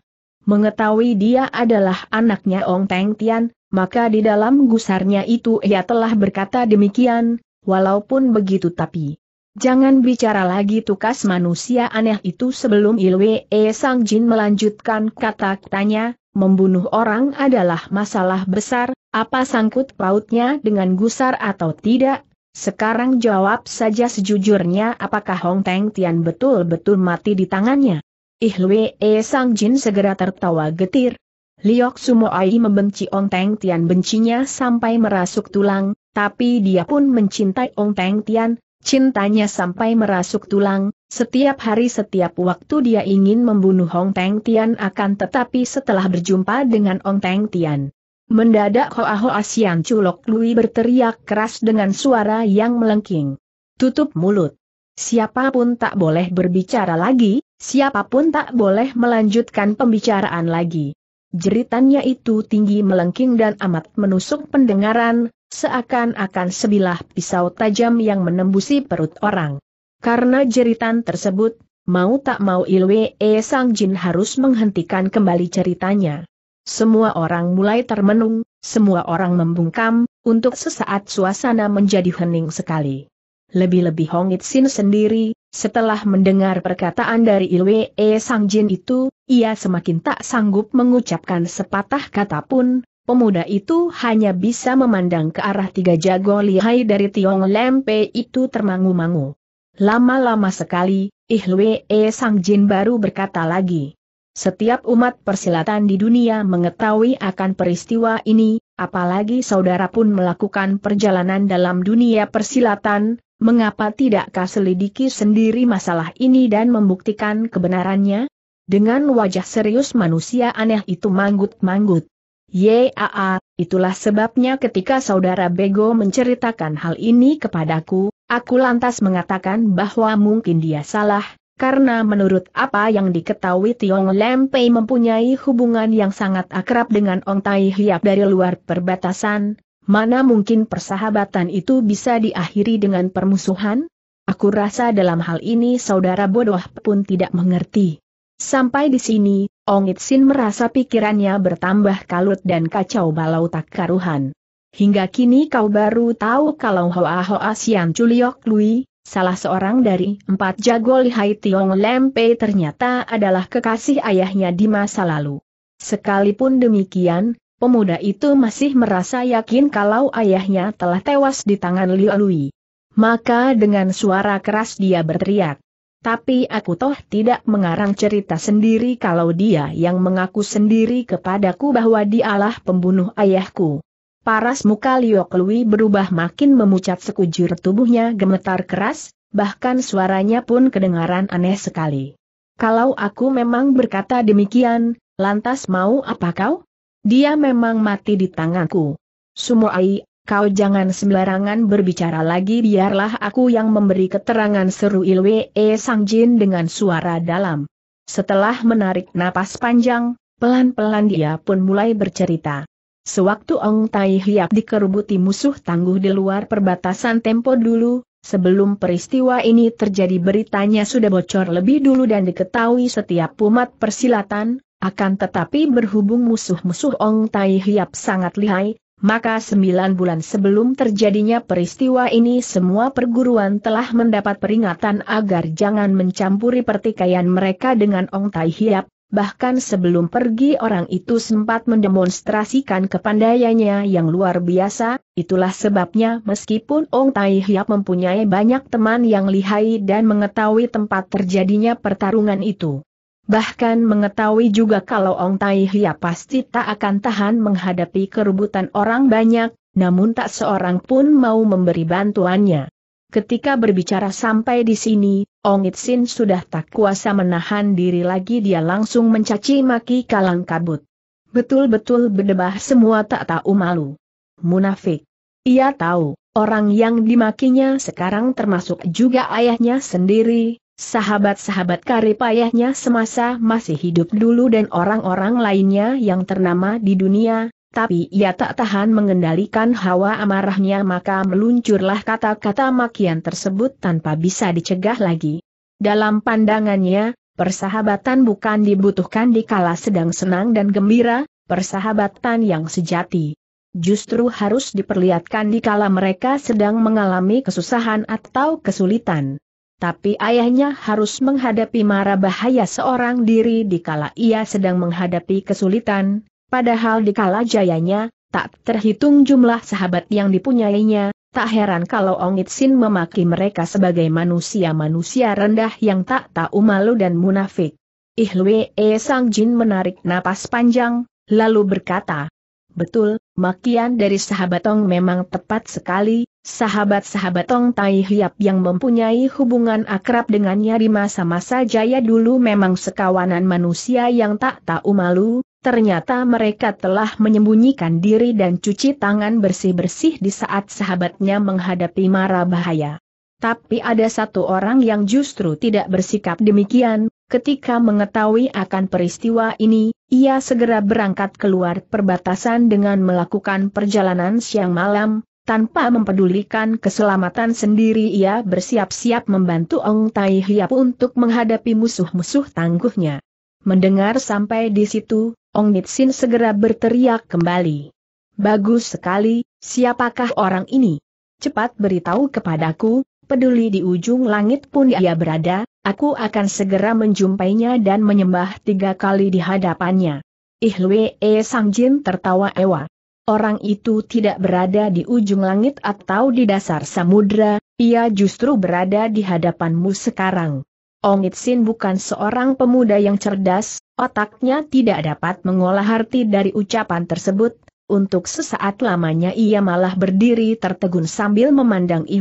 mengetahui dia adalah anaknya Ong Teng Tian, maka di dalam gusarnya itu ia telah berkata demikian, walaupun begitu tapi. Jangan bicara lagi tukas manusia aneh itu sebelum Ilwe E Sang Jin melanjutkan kata-katanya, membunuh orang adalah masalah besar, apa sangkut pautnya dengan gusar atau tidak? Sekarang jawab saja sejujurnya apakah Hong Teng Tian betul-betul mati di tangannya? Ih E Sang Jin segera tertawa getir. Liok Sumo Ai membenci Ong Teng Tian bencinya sampai merasuk tulang, tapi dia pun mencintai Ong Teng Tian, cintanya sampai merasuk tulang, setiap hari setiap waktu dia ingin membunuh Ong Teng Tian akan tetapi setelah berjumpa dengan Ong Teng Tian. Mendadak Hoa Hoa Sian Culok Lui berteriak keras dengan suara yang melengking. Tutup mulut. Siapapun tak boleh berbicara lagi, siapapun tak boleh melanjutkan pembicaraan lagi. Jeritannya itu tinggi melengking dan amat menusuk pendengaran, seakan-akan sebilah pisau tajam yang menembusi perut orang. Karena jeritan tersebut, mau tak mau Ilwe E Sang Jin harus menghentikan kembali ceritanya. Semua orang mulai termenung, semua orang membungkam, untuk sesaat suasana menjadi hening sekali. Lebih-lebih Hong Itsin sendiri, setelah mendengar perkataan dari Ilwe E Sang Jin itu, ia semakin tak sanggup mengucapkan sepatah kata pun, pemuda itu hanya bisa memandang ke arah tiga jago lihai dari Tiong Lempe itu termangu-mangu. Lama-lama sekali, Ilwe E Sang Jin baru berkata lagi. Setiap umat persilatan di dunia mengetahui akan peristiwa ini, apalagi saudara pun melakukan perjalanan dalam dunia persilatan, mengapa tidakkah selidiki sendiri masalah ini dan membuktikan kebenarannya? Dengan wajah serius manusia aneh itu manggut-manggut. Yaa, itulah sebabnya ketika saudara Bego menceritakan hal ini kepadaku, aku lantas mengatakan bahwa mungkin dia salah, karena menurut apa yang diketahui Tiong Lempei mempunyai hubungan yang sangat akrab dengan Ong Tai Hiap dari luar perbatasan, Mana mungkin persahabatan itu bisa diakhiri dengan permusuhan? Aku rasa dalam hal ini saudara bodoh pun tidak mengerti. Sampai di sini, Ong Itsin merasa pikirannya bertambah kalut dan kacau balau tak karuhan. Hingga kini kau baru tahu kalau Hoa Hoa Sian Chuliok Lui, salah seorang dari empat jago lihai Tiong Lempe ternyata adalah kekasih ayahnya di masa lalu. Sekalipun demikian, Pemuda itu masih merasa yakin kalau ayahnya telah tewas di tangan Liu Lui. Maka dengan suara keras dia berteriak. Tapi aku toh tidak mengarang cerita sendiri kalau dia yang mengaku sendiri kepadaku bahwa dialah pembunuh ayahku. Paras muka Liu Lui berubah makin memucat sekujur tubuhnya gemetar keras, bahkan suaranya pun kedengaran aneh sekali. Kalau aku memang berkata demikian, lantas mau apa kau? Dia memang mati di tanganku. Sumoai, kau jangan sembarangan berbicara lagi biarlah aku yang memberi keterangan seru Ilwe e Jin dengan suara dalam. Setelah menarik napas panjang, pelan-pelan dia pun mulai bercerita. Sewaktu Ong Tai Hiap dikerubuti musuh tangguh di luar perbatasan tempo dulu, sebelum peristiwa ini terjadi beritanya sudah bocor lebih dulu dan diketahui setiap umat persilatan, akan tetapi berhubung musuh-musuh Ong Tai Hiap sangat lihai, maka sembilan bulan sebelum terjadinya peristiwa ini semua perguruan telah mendapat peringatan agar jangan mencampuri pertikaian mereka dengan Ong Tai Hiap, bahkan sebelum pergi orang itu sempat mendemonstrasikan kepandaiannya yang luar biasa, itulah sebabnya meskipun Ong Tai Hiap mempunyai banyak teman yang lihai dan mengetahui tempat terjadinya pertarungan itu Bahkan mengetahui juga kalau Ong Tai Hia pasti tak akan tahan menghadapi kerubutan orang banyak, namun tak seorang pun mau memberi bantuannya. Ketika berbicara sampai di sini, Ong Itsin sudah tak kuasa menahan diri lagi dia langsung mencaci maki kalang kabut. Betul-betul berdebah semua tak tahu malu. Munafik. Ia tahu, orang yang dimakinya sekarang termasuk juga ayahnya sendiri, Sahabat-sahabat Karipayahnya semasa masih hidup dulu dan orang-orang lainnya yang ternama di dunia, tapi ia tak tahan mengendalikan hawa amarahnya maka meluncurlah kata-kata makian tersebut tanpa bisa dicegah lagi. Dalam pandangannya, persahabatan bukan dibutuhkan di kala sedang senang dan gembira, persahabatan yang sejati justru harus diperlihatkan di kala mereka sedang mengalami kesusahan atau kesulitan tapi ayahnya harus menghadapi mara bahaya seorang diri dikala ia sedang menghadapi kesulitan, padahal dikala jayanya, tak terhitung jumlah sahabat yang dipunyainya, tak heran kalau Ongit Sin memaki mereka sebagai manusia-manusia rendah yang tak tahu malu dan munafik. Ihlwe E Sang Jin menarik napas panjang, lalu berkata, Betul, makian dari sahabat Tong memang tepat sekali, sahabat-sahabat Tong Tai Hiap yang mempunyai hubungan akrab dengannya di masa-masa jaya dulu memang sekawanan manusia yang tak tahu malu, ternyata mereka telah menyembunyikan diri dan cuci tangan bersih-bersih di saat sahabatnya menghadapi mara bahaya. Tapi ada satu orang yang justru tidak bersikap demikian, ketika mengetahui akan peristiwa ini, ia segera berangkat keluar perbatasan dengan melakukan perjalanan siang malam, tanpa mempedulikan keselamatan sendiri ia bersiap-siap membantu Ong Tai Hiap untuk menghadapi musuh-musuh tangguhnya. Mendengar sampai di situ, Ong Nitsin segera berteriak kembali. Bagus sekali, siapakah orang ini? Cepat beritahu kepadaku, peduli di ujung langit pun ya. ia berada, aku akan segera menjumpainya dan menyembah tiga kali di hadapannya. Ihlwe E Sang Jin tertawa ewa. Orang itu tidak berada di ujung langit atau di dasar samudra, ia justru berada di hadapanmu sekarang. Ong Itsin bukan seorang pemuda yang cerdas, otaknya tidak dapat mengolah arti dari ucapan tersebut, untuk sesaat lamanya ia malah berdiri tertegun sambil memandang e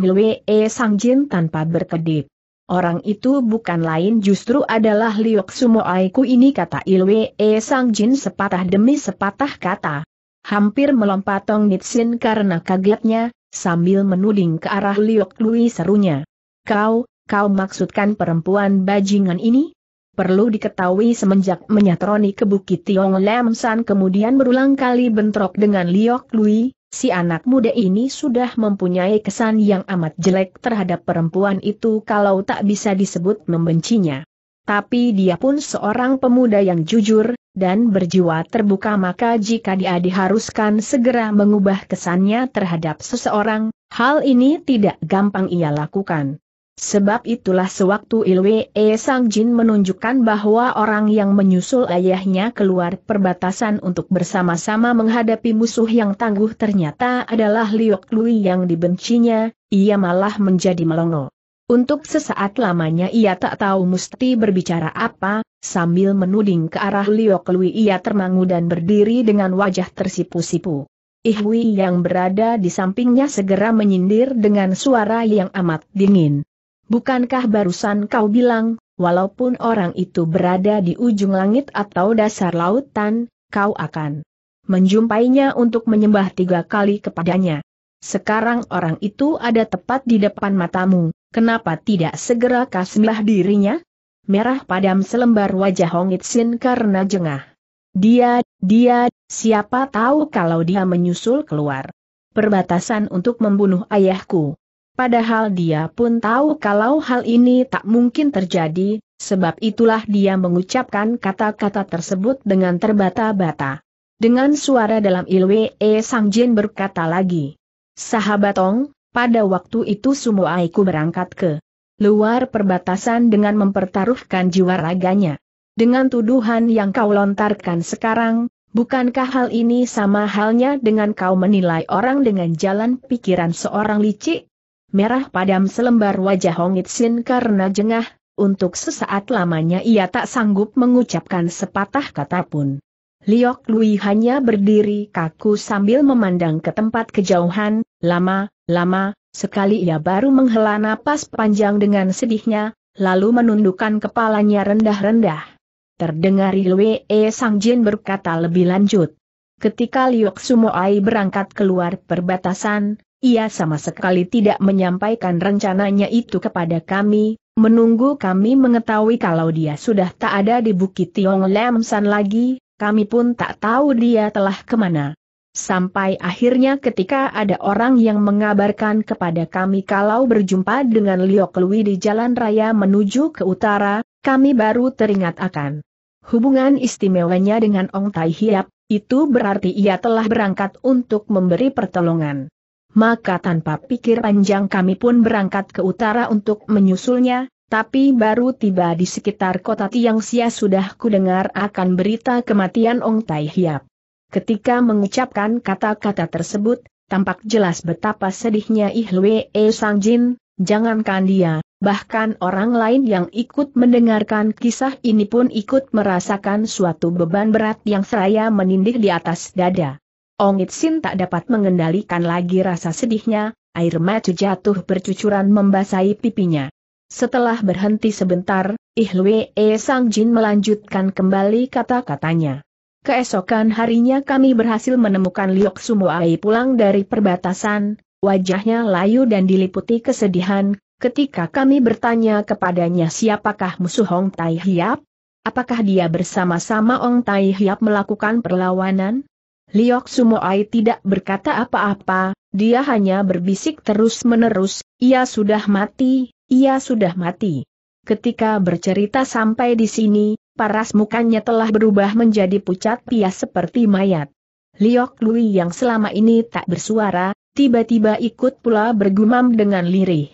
Sang Sangjin tanpa berkedip. Orang itu bukan lain justru adalah Liok Sumoaiku ini kata Ilwee Sangjin sepatah demi sepatah kata. Hampir melompat Tong Nitsin karena kagetnya, sambil menuding ke arah Liok Lui serunya. Kau, kau maksudkan perempuan bajingan ini? Perlu diketahui semenjak menyatroni ke Bukit Tiong Lam San kemudian berulang kali bentrok dengan Liok Lui, si anak muda ini sudah mempunyai kesan yang amat jelek terhadap perempuan itu kalau tak bisa disebut membencinya. Tapi dia pun seorang pemuda yang jujur, dan berjiwa terbuka maka jika dia diharuskan segera mengubah kesannya terhadap seseorang, hal ini tidak gampang ia lakukan. Sebab itulah sewaktu Ilwe e Sang Jin menunjukkan bahwa orang yang menyusul ayahnya keluar perbatasan untuk bersama-sama menghadapi musuh yang tangguh ternyata adalah Liok Lui yang dibencinya, ia malah menjadi melongo. Untuk sesaat lamanya ia tak tahu mesti berbicara apa, sambil menuding ke arah Liok Lui ia termangu dan berdiri dengan wajah tersipu-sipu. Ihwi yang berada di sampingnya segera menyindir dengan suara yang amat dingin. Bukankah barusan kau bilang, walaupun orang itu berada di ujung langit atau dasar lautan, kau akan menjumpainya untuk menyembah tiga kali kepadanya. Sekarang orang itu ada tepat di depan matamu, kenapa tidak segera kasihlah dirinya? Merah padam selembar wajah Hong Itsin karena jengah. Dia, dia, siapa tahu kalau dia menyusul keluar. Perbatasan untuk membunuh ayahku. Padahal dia pun tahu kalau hal ini tak mungkin terjadi, sebab itulah dia mengucapkan kata-kata tersebut dengan terbata-bata. Dengan suara dalam Ilwe e Sang Jin berkata lagi. Sahabatong, pada waktu itu semua aku berangkat ke luar perbatasan dengan mempertaruhkan jiwa raganya. Dengan tuduhan yang kau lontarkan sekarang, Bukankah hal ini sama halnya dengan kau menilai orang dengan jalan pikiran seorang licik? merah padam selembar wajah Hong Itsin karena jengah, untuk sesaat lamanya ia tak sanggup mengucapkan sepatah kata pun. Liok Lui hanya berdiri kaku sambil memandang ke tempat kejauhan, lama-lama, sekali ia baru menghela napas panjang dengan sedihnya, lalu menundukkan kepalanya rendah-rendah. Terdengar Ilwe E eh, Sang Jin berkata lebih lanjut. Ketika Liok Sumoai berangkat keluar perbatasan, ia sama sekali tidak menyampaikan rencananya itu kepada kami, menunggu kami mengetahui kalau dia sudah tak ada di Bukit Tiong Lam lagi, kami pun tak tahu dia telah kemana. Sampai akhirnya ketika ada orang yang mengabarkan kepada kami kalau berjumpa dengan Liok Lui di jalan raya menuju ke utara, kami baru teringat akan hubungan istimewanya dengan Ong Tai Hiap, itu berarti ia telah berangkat untuk memberi pertolongan maka tanpa pikir panjang kami pun berangkat ke utara untuk menyusulnya, tapi baru tiba di sekitar kota Sia sudah kudengar akan berita kematian Ong Tai Hiap. Ketika mengucapkan kata-kata tersebut, tampak jelas betapa sedihnya Ihlwee E Jin, jangankan dia, bahkan orang lain yang ikut mendengarkan kisah ini pun ikut merasakan suatu beban berat yang seraya menindih di atas dada. Ong Sin tak dapat mengendalikan lagi rasa sedihnya, air mata jatuh bercucuran membasahi pipinya. Setelah berhenti sebentar, Ihlwe E Sang Jin melanjutkan kembali kata-katanya. Keesokan harinya kami berhasil menemukan Liok Sumoai pulang dari perbatasan, wajahnya layu dan diliputi kesedihan, ketika kami bertanya kepadanya siapakah musuh Hong Tai Hiap, apakah dia bersama-sama Ong Tai Hiap melakukan perlawanan? Liok Sumoai tidak berkata apa-apa, dia hanya berbisik terus-menerus, ia sudah mati, ia sudah mati. Ketika bercerita sampai di sini, paras mukanya telah berubah menjadi pucat pias seperti mayat. Liok Lui yang selama ini tak bersuara, tiba-tiba ikut pula bergumam dengan lirih.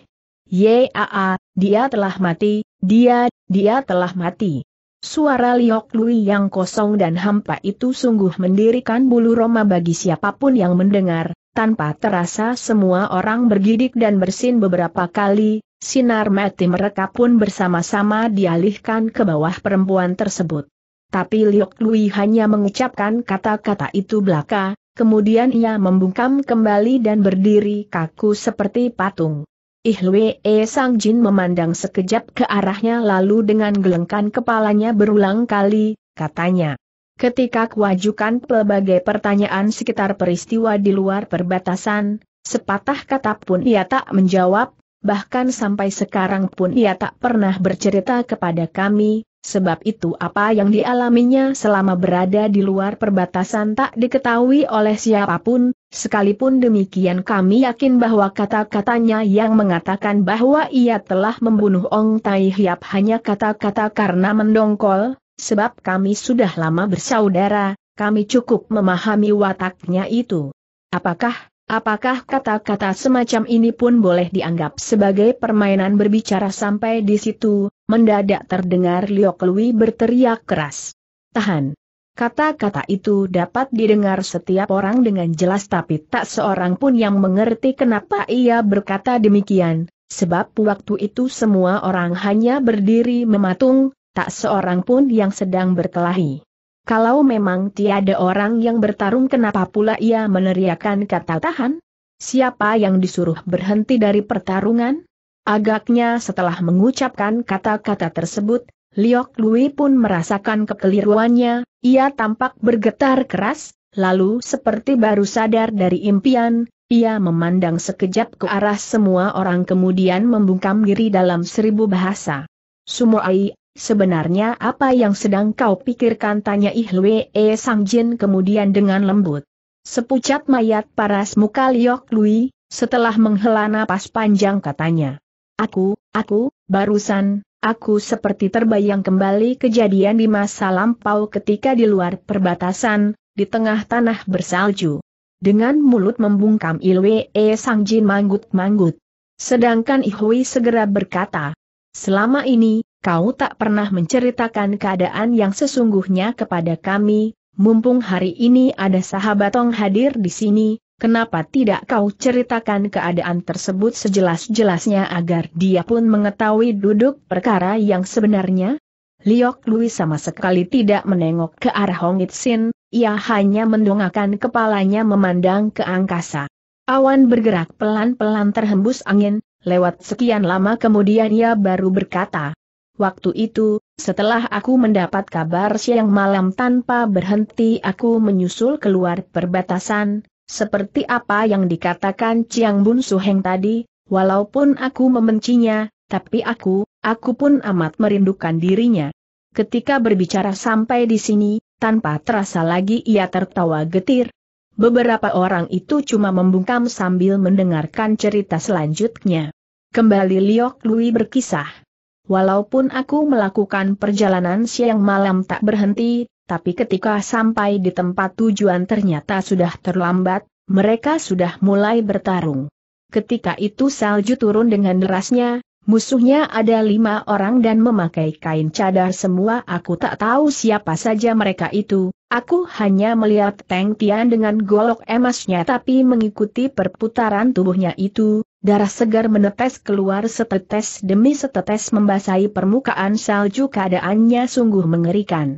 Yaa, dia telah mati, dia, dia telah mati. Suara Liok Lui yang kosong dan hampa itu sungguh mendirikan bulu roma bagi siapapun yang mendengar, tanpa terasa semua orang bergidik dan bersin beberapa kali, sinar mati mereka pun bersama-sama dialihkan ke bawah perempuan tersebut. Tapi Liok Lui hanya mengucapkan kata-kata itu belaka, kemudian ia membungkam kembali dan berdiri kaku seperti patung. Ihlwe E Sang Jin memandang sekejap ke arahnya lalu dengan gelengkan kepalanya berulang kali, katanya. Ketika kuajukan pelbagai pertanyaan sekitar peristiwa di luar perbatasan, sepatah kata pun ia tak menjawab, bahkan sampai sekarang pun ia tak pernah bercerita kepada kami, Sebab itu apa yang dialaminya selama berada di luar perbatasan tak diketahui oleh siapapun, sekalipun demikian kami yakin bahwa kata-katanya yang mengatakan bahwa ia telah membunuh Ong Tai Hiap hanya kata-kata karena mendongkol, sebab kami sudah lama bersaudara, kami cukup memahami wataknya itu. Apakah, apakah kata-kata semacam ini pun boleh dianggap sebagai permainan berbicara sampai di situ, mendadak terdengar Liu Lui berteriak keras. Tahan. Kata-kata itu dapat didengar setiap orang dengan jelas tapi tak seorang pun yang mengerti kenapa ia berkata demikian, sebab waktu itu semua orang hanya berdiri mematung, tak seorang pun yang sedang berkelahi. Kalau memang tiada orang yang bertarung kenapa pula ia meneriakan kata tahan? Siapa yang disuruh berhenti dari pertarungan? Agaknya setelah mengucapkan kata-kata tersebut, Liok Lui pun merasakan kekeliruannya, ia tampak bergetar keras, lalu seperti baru sadar dari impian, ia memandang sekejap ke arah semua orang kemudian membungkam diri dalam seribu bahasa. Sumoai, sebenarnya apa yang sedang kau pikirkan tanya Ihlwe E Sang Jin kemudian dengan lembut. Sepucat mayat paras muka Liok Lui, setelah menghela napas panjang katanya. Aku, aku, barusan, aku seperti terbayang kembali kejadian di masa lampau ketika di luar perbatasan, di tengah tanah bersalju. Dengan mulut membungkam Ilwe E Sangjin manggut-manggut. Sedangkan Ihui segera berkata, Selama ini, kau tak pernah menceritakan keadaan yang sesungguhnya kepada kami, mumpung hari ini ada sahabat Tong hadir di sini, Kenapa tidak kau ceritakan keadaan tersebut sejelas-jelasnya agar dia pun mengetahui duduk perkara yang sebenarnya? Liok Lui sama sekali tidak menengok ke arah Hong Sin, ia hanya mendongakkan kepalanya memandang ke angkasa. Awan bergerak pelan-pelan terhembus angin, lewat sekian lama kemudian ia baru berkata. Waktu itu, setelah aku mendapat kabar siang malam tanpa berhenti aku menyusul keluar perbatasan, seperti apa yang dikatakan Chiang Bun Suheng tadi, walaupun aku membencinya, tapi aku, aku pun amat merindukan dirinya. Ketika berbicara sampai di sini, tanpa terasa lagi ia tertawa getir. Beberapa orang itu cuma membungkam sambil mendengarkan cerita selanjutnya. Kembali Liok Lui berkisah. Walaupun aku melakukan perjalanan siang malam tak berhenti, tapi ketika sampai di tempat tujuan ternyata sudah terlambat, mereka sudah mulai bertarung. Ketika itu salju turun dengan derasnya, musuhnya ada lima orang dan memakai kain cadar semua aku tak tahu siapa saja mereka itu, aku hanya melihat Teng Tian dengan golok emasnya tapi mengikuti perputaran tubuhnya itu, Darah segar menetes keluar setetes demi setetes membasahi permukaan salju keadaannya sungguh mengerikan.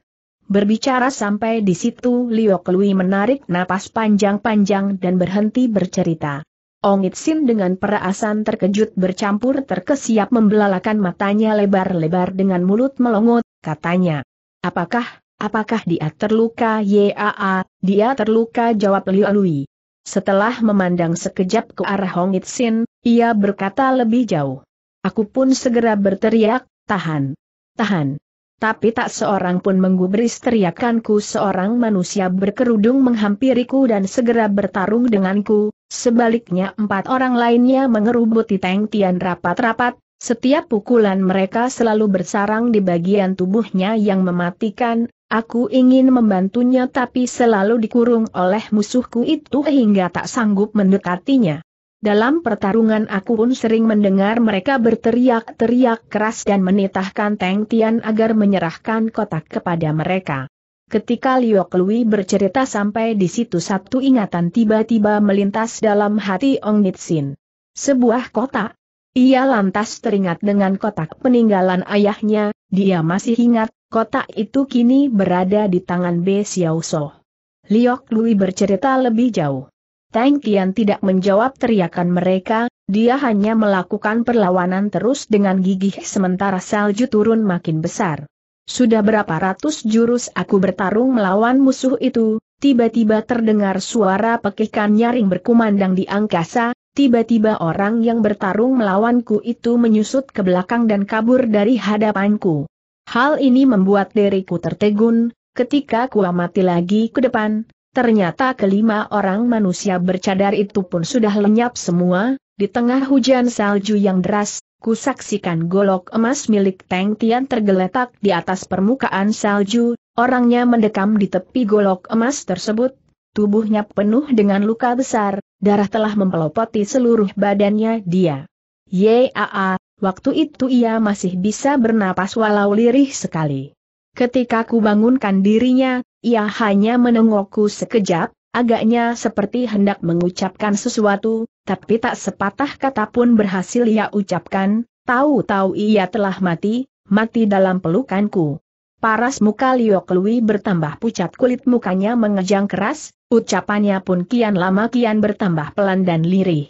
Berbicara sampai di situ Liu Kelui menarik napas panjang-panjang dan berhenti bercerita. Ong Itsin dengan perasaan terkejut bercampur terkesiap membelalakan matanya lebar-lebar dengan mulut melongot, katanya. Apakah, apakah dia terluka YAA, dia terluka jawab Liu Lui. Setelah memandang sekejap ke arah Ong Itsin, ia berkata lebih jauh. Aku pun segera berteriak, tahan. Tahan tapi tak seorang pun menggubris teriakanku seorang manusia berkerudung menghampiriku dan segera bertarung denganku, sebaliknya empat orang lainnya mengerubuti Teng Tian rapat-rapat, setiap pukulan mereka selalu bersarang di bagian tubuhnya yang mematikan, aku ingin membantunya tapi selalu dikurung oleh musuhku itu hingga tak sanggup mendekatinya. Dalam pertarungan aku pun sering mendengar mereka berteriak-teriak keras dan menitahkan Teng Tian agar menyerahkan kotak kepada mereka. Ketika Liu Kelui bercerita sampai di situ satu ingatan tiba-tiba melintas dalam hati Ong Nitsin. Sebuah kotak? Ia lantas teringat dengan kotak peninggalan ayahnya, dia masih ingat, kotak itu kini berada di tangan B Xiao So. Liok Lui bercerita lebih jauh. Tang Tian tidak menjawab teriakan mereka, dia hanya melakukan perlawanan terus dengan gigih sementara salju turun makin besar. Sudah berapa ratus jurus aku bertarung melawan musuh itu, tiba-tiba terdengar suara pekikan nyaring berkumandang di angkasa, tiba-tiba orang yang bertarung melawanku itu menyusut ke belakang dan kabur dari hadapanku. Hal ini membuat diriku tertegun, ketika ku amati lagi ke depan, Ternyata kelima orang manusia bercadar itu pun sudah lenyap semua, di tengah hujan salju yang deras, kusaksikan golok emas milik Teng Tian tergeletak di atas permukaan salju, orangnya mendekam di tepi golok emas tersebut, tubuhnya penuh dengan luka besar, darah telah mempelopoti seluruh badannya dia. Yaa, waktu itu ia masih bisa bernapas walau lirih sekali. Ketika ku bangunkan dirinya, ia hanya menengokku sekejap, agaknya seperti hendak mengucapkan sesuatu, tapi tak sepatah kata pun berhasil ia ucapkan, tahu-tahu ia telah mati, mati dalam pelukanku. Paras muka Liu Kelui bertambah pucat kulit mukanya mengejang keras, ucapannya pun kian lama kian bertambah pelan dan lirih.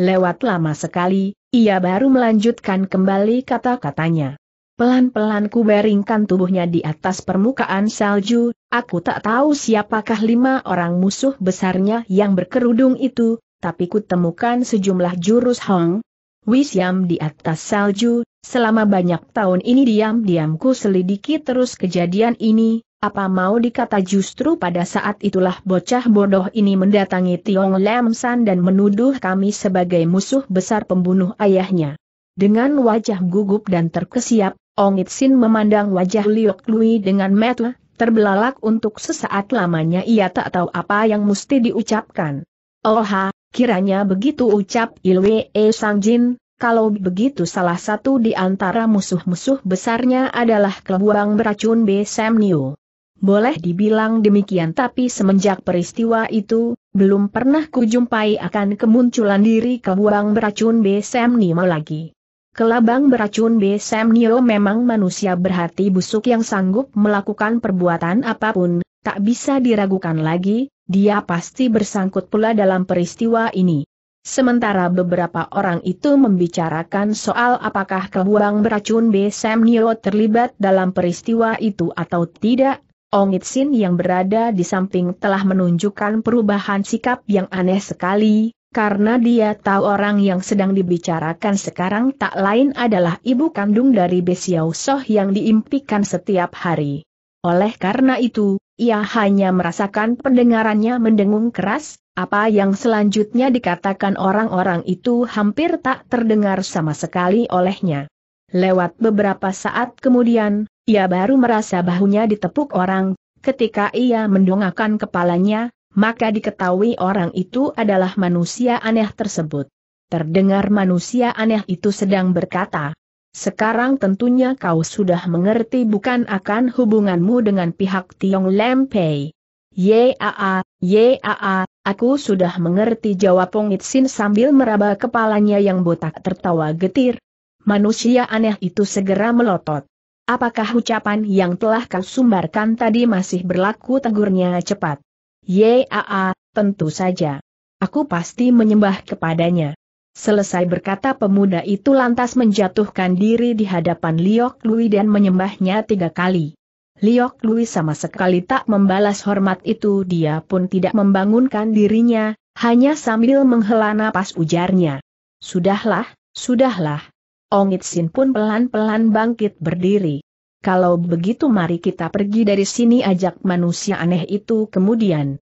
Lewat lama sekali, ia baru melanjutkan kembali kata-katanya. Pelan-pelan ku baringkan tubuhnya di atas permukaan salju, aku tak tahu siapakah lima orang musuh besarnya yang berkerudung itu, tapi ku temukan sejumlah jurus Hong. Wisyam di atas salju, selama banyak tahun ini diam-diam ku selidiki terus kejadian ini, apa mau dikata justru pada saat itulah bocah bodoh ini mendatangi Tiong Lam dan menuduh kami sebagai musuh besar pembunuh ayahnya. Dengan wajah gugup dan terkesiap, Ongitsin memandang wajah Liok Lui dengan metu, terbelalak untuk sesaat lamanya ia tak tahu apa yang mesti diucapkan. Oh ha, kiranya begitu ucap Ilwe E Sangjin, kalau begitu salah satu di antara musuh-musuh besarnya adalah kebuang beracun B Sam Niu. Boleh dibilang demikian tapi semenjak peristiwa itu, belum pernah kujumpai akan kemunculan diri kebuang beracun B Sam Niu lagi. Kelabang beracun B Nio memang manusia berhati busuk yang sanggup melakukan perbuatan apapun, tak bisa diragukan lagi, dia pasti bersangkut pula dalam peristiwa ini. Sementara beberapa orang itu membicarakan soal apakah kelabang beracun B Nio terlibat dalam peristiwa itu atau tidak, Ongitsin yang berada di samping telah menunjukkan perubahan sikap yang aneh sekali, karena dia tahu orang yang sedang dibicarakan sekarang tak lain adalah ibu kandung dari Besiau Soh yang diimpikan setiap hari. Oleh karena itu, ia hanya merasakan pendengarannya mendengung keras, apa yang selanjutnya dikatakan orang-orang itu hampir tak terdengar sama sekali olehnya. Lewat beberapa saat kemudian, ia baru merasa bahunya ditepuk orang, ketika ia mendongakkan kepalanya, maka diketahui orang itu adalah manusia aneh tersebut. Terdengar manusia aneh itu sedang berkata, sekarang tentunya kau sudah mengerti bukan akan hubunganmu dengan pihak Tiong Lempei. Yaa, yaa, aku sudah mengerti jawab Pong Itsin sambil meraba kepalanya yang botak tertawa getir. Manusia aneh itu segera melotot. Apakah ucapan yang telah kau sumbarkan tadi masih berlaku tegurnya cepat? Yaa, tentu saja. Aku pasti menyembah kepadanya. Selesai berkata pemuda itu lantas menjatuhkan diri di hadapan Liok Lui dan menyembahnya tiga kali. Liok Lui sama sekali tak membalas hormat itu dia pun tidak membangunkan dirinya, hanya sambil menghela napas ujarnya. Sudahlah, sudahlah. Ongit Sin pun pelan-pelan bangkit berdiri kalau begitu mari kita pergi dari sini ajak manusia aneh itu kemudian.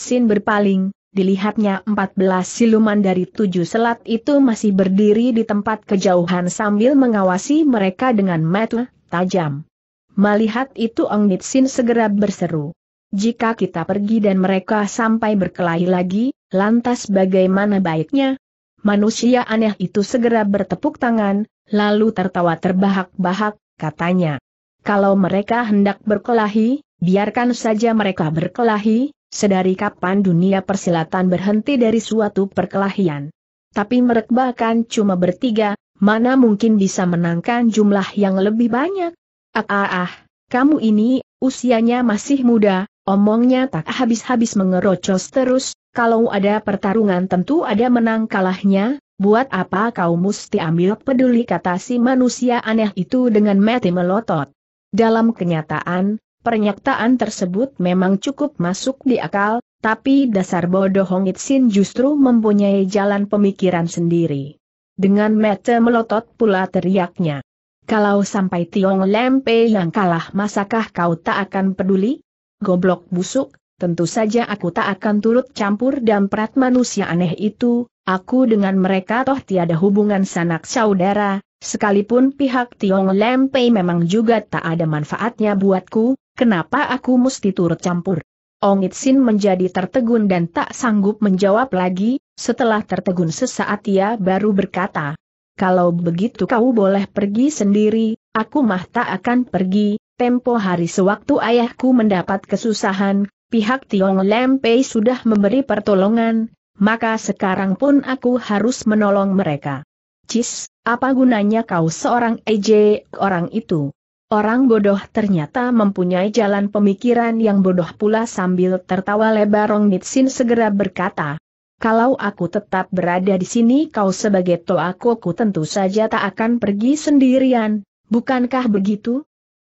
Sin berpaling, dilihatnya 14 siluman dari tujuh selat itu masih berdiri di tempat kejauhan sambil mengawasi mereka dengan mata tajam. Melihat itu Sin segera berseru. Jika kita pergi dan mereka sampai berkelahi lagi, lantas bagaimana baiknya? Manusia aneh itu segera bertepuk tangan, lalu tertawa terbahak-bahak, katanya. Kalau mereka hendak berkelahi, biarkan saja mereka berkelahi, sedari kapan dunia persilatan berhenti dari suatu perkelahian. Tapi merekbakan cuma bertiga, mana mungkin bisa menangkan jumlah yang lebih banyak? Ah ah ah, kamu ini, usianya masih muda, omongnya tak habis-habis mengerocos terus, kalau ada pertarungan tentu ada menang kalahnya, Buat apa kau mesti ambil peduli kata si manusia aneh itu dengan mati melotot? Dalam kenyataan, pernyataan tersebut memang cukup masuk di akal, tapi dasar bodoh Hong Itsin justru mempunyai jalan pemikiran sendiri. Dengan mata melotot pula teriaknya. Kalau sampai Tiong Lempe yang kalah masakah kau tak akan peduli? Goblok busuk, tentu saja aku tak akan turut campur dan perat manusia aneh itu, aku dengan mereka toh tiada hubungan sanak saudara, sekalipun pihak Tiong Lempei memang juga tak ada manfaatnya buatku, kenapa aku mesti turut campur? Ong Itsin menjadi tertegun dan tak sanggup menjawab lagi, setelah tertegun sesaat ia baru berkata, Kalau begitu kau boleh pergi sendiri, aku mah tak akan pergi, tempo hari sewaktu ayahku mendapat kesusahan, pihak Tiong Lempei sudah memberi pertolongan, maka sekarang pun aku harus menolong mereka. Cis, apa gunanya kau seorang EJ, orang itu? Orang bodoh ternyata mempunyai jalan pemikiran yang bodoh pula sambil tertawa lebar Rong Nitsin segera berkata, kalau aku tetap berada di sini kau sebagai toakoku tentu saja tak akan pergi sendirian, bukankah begitu?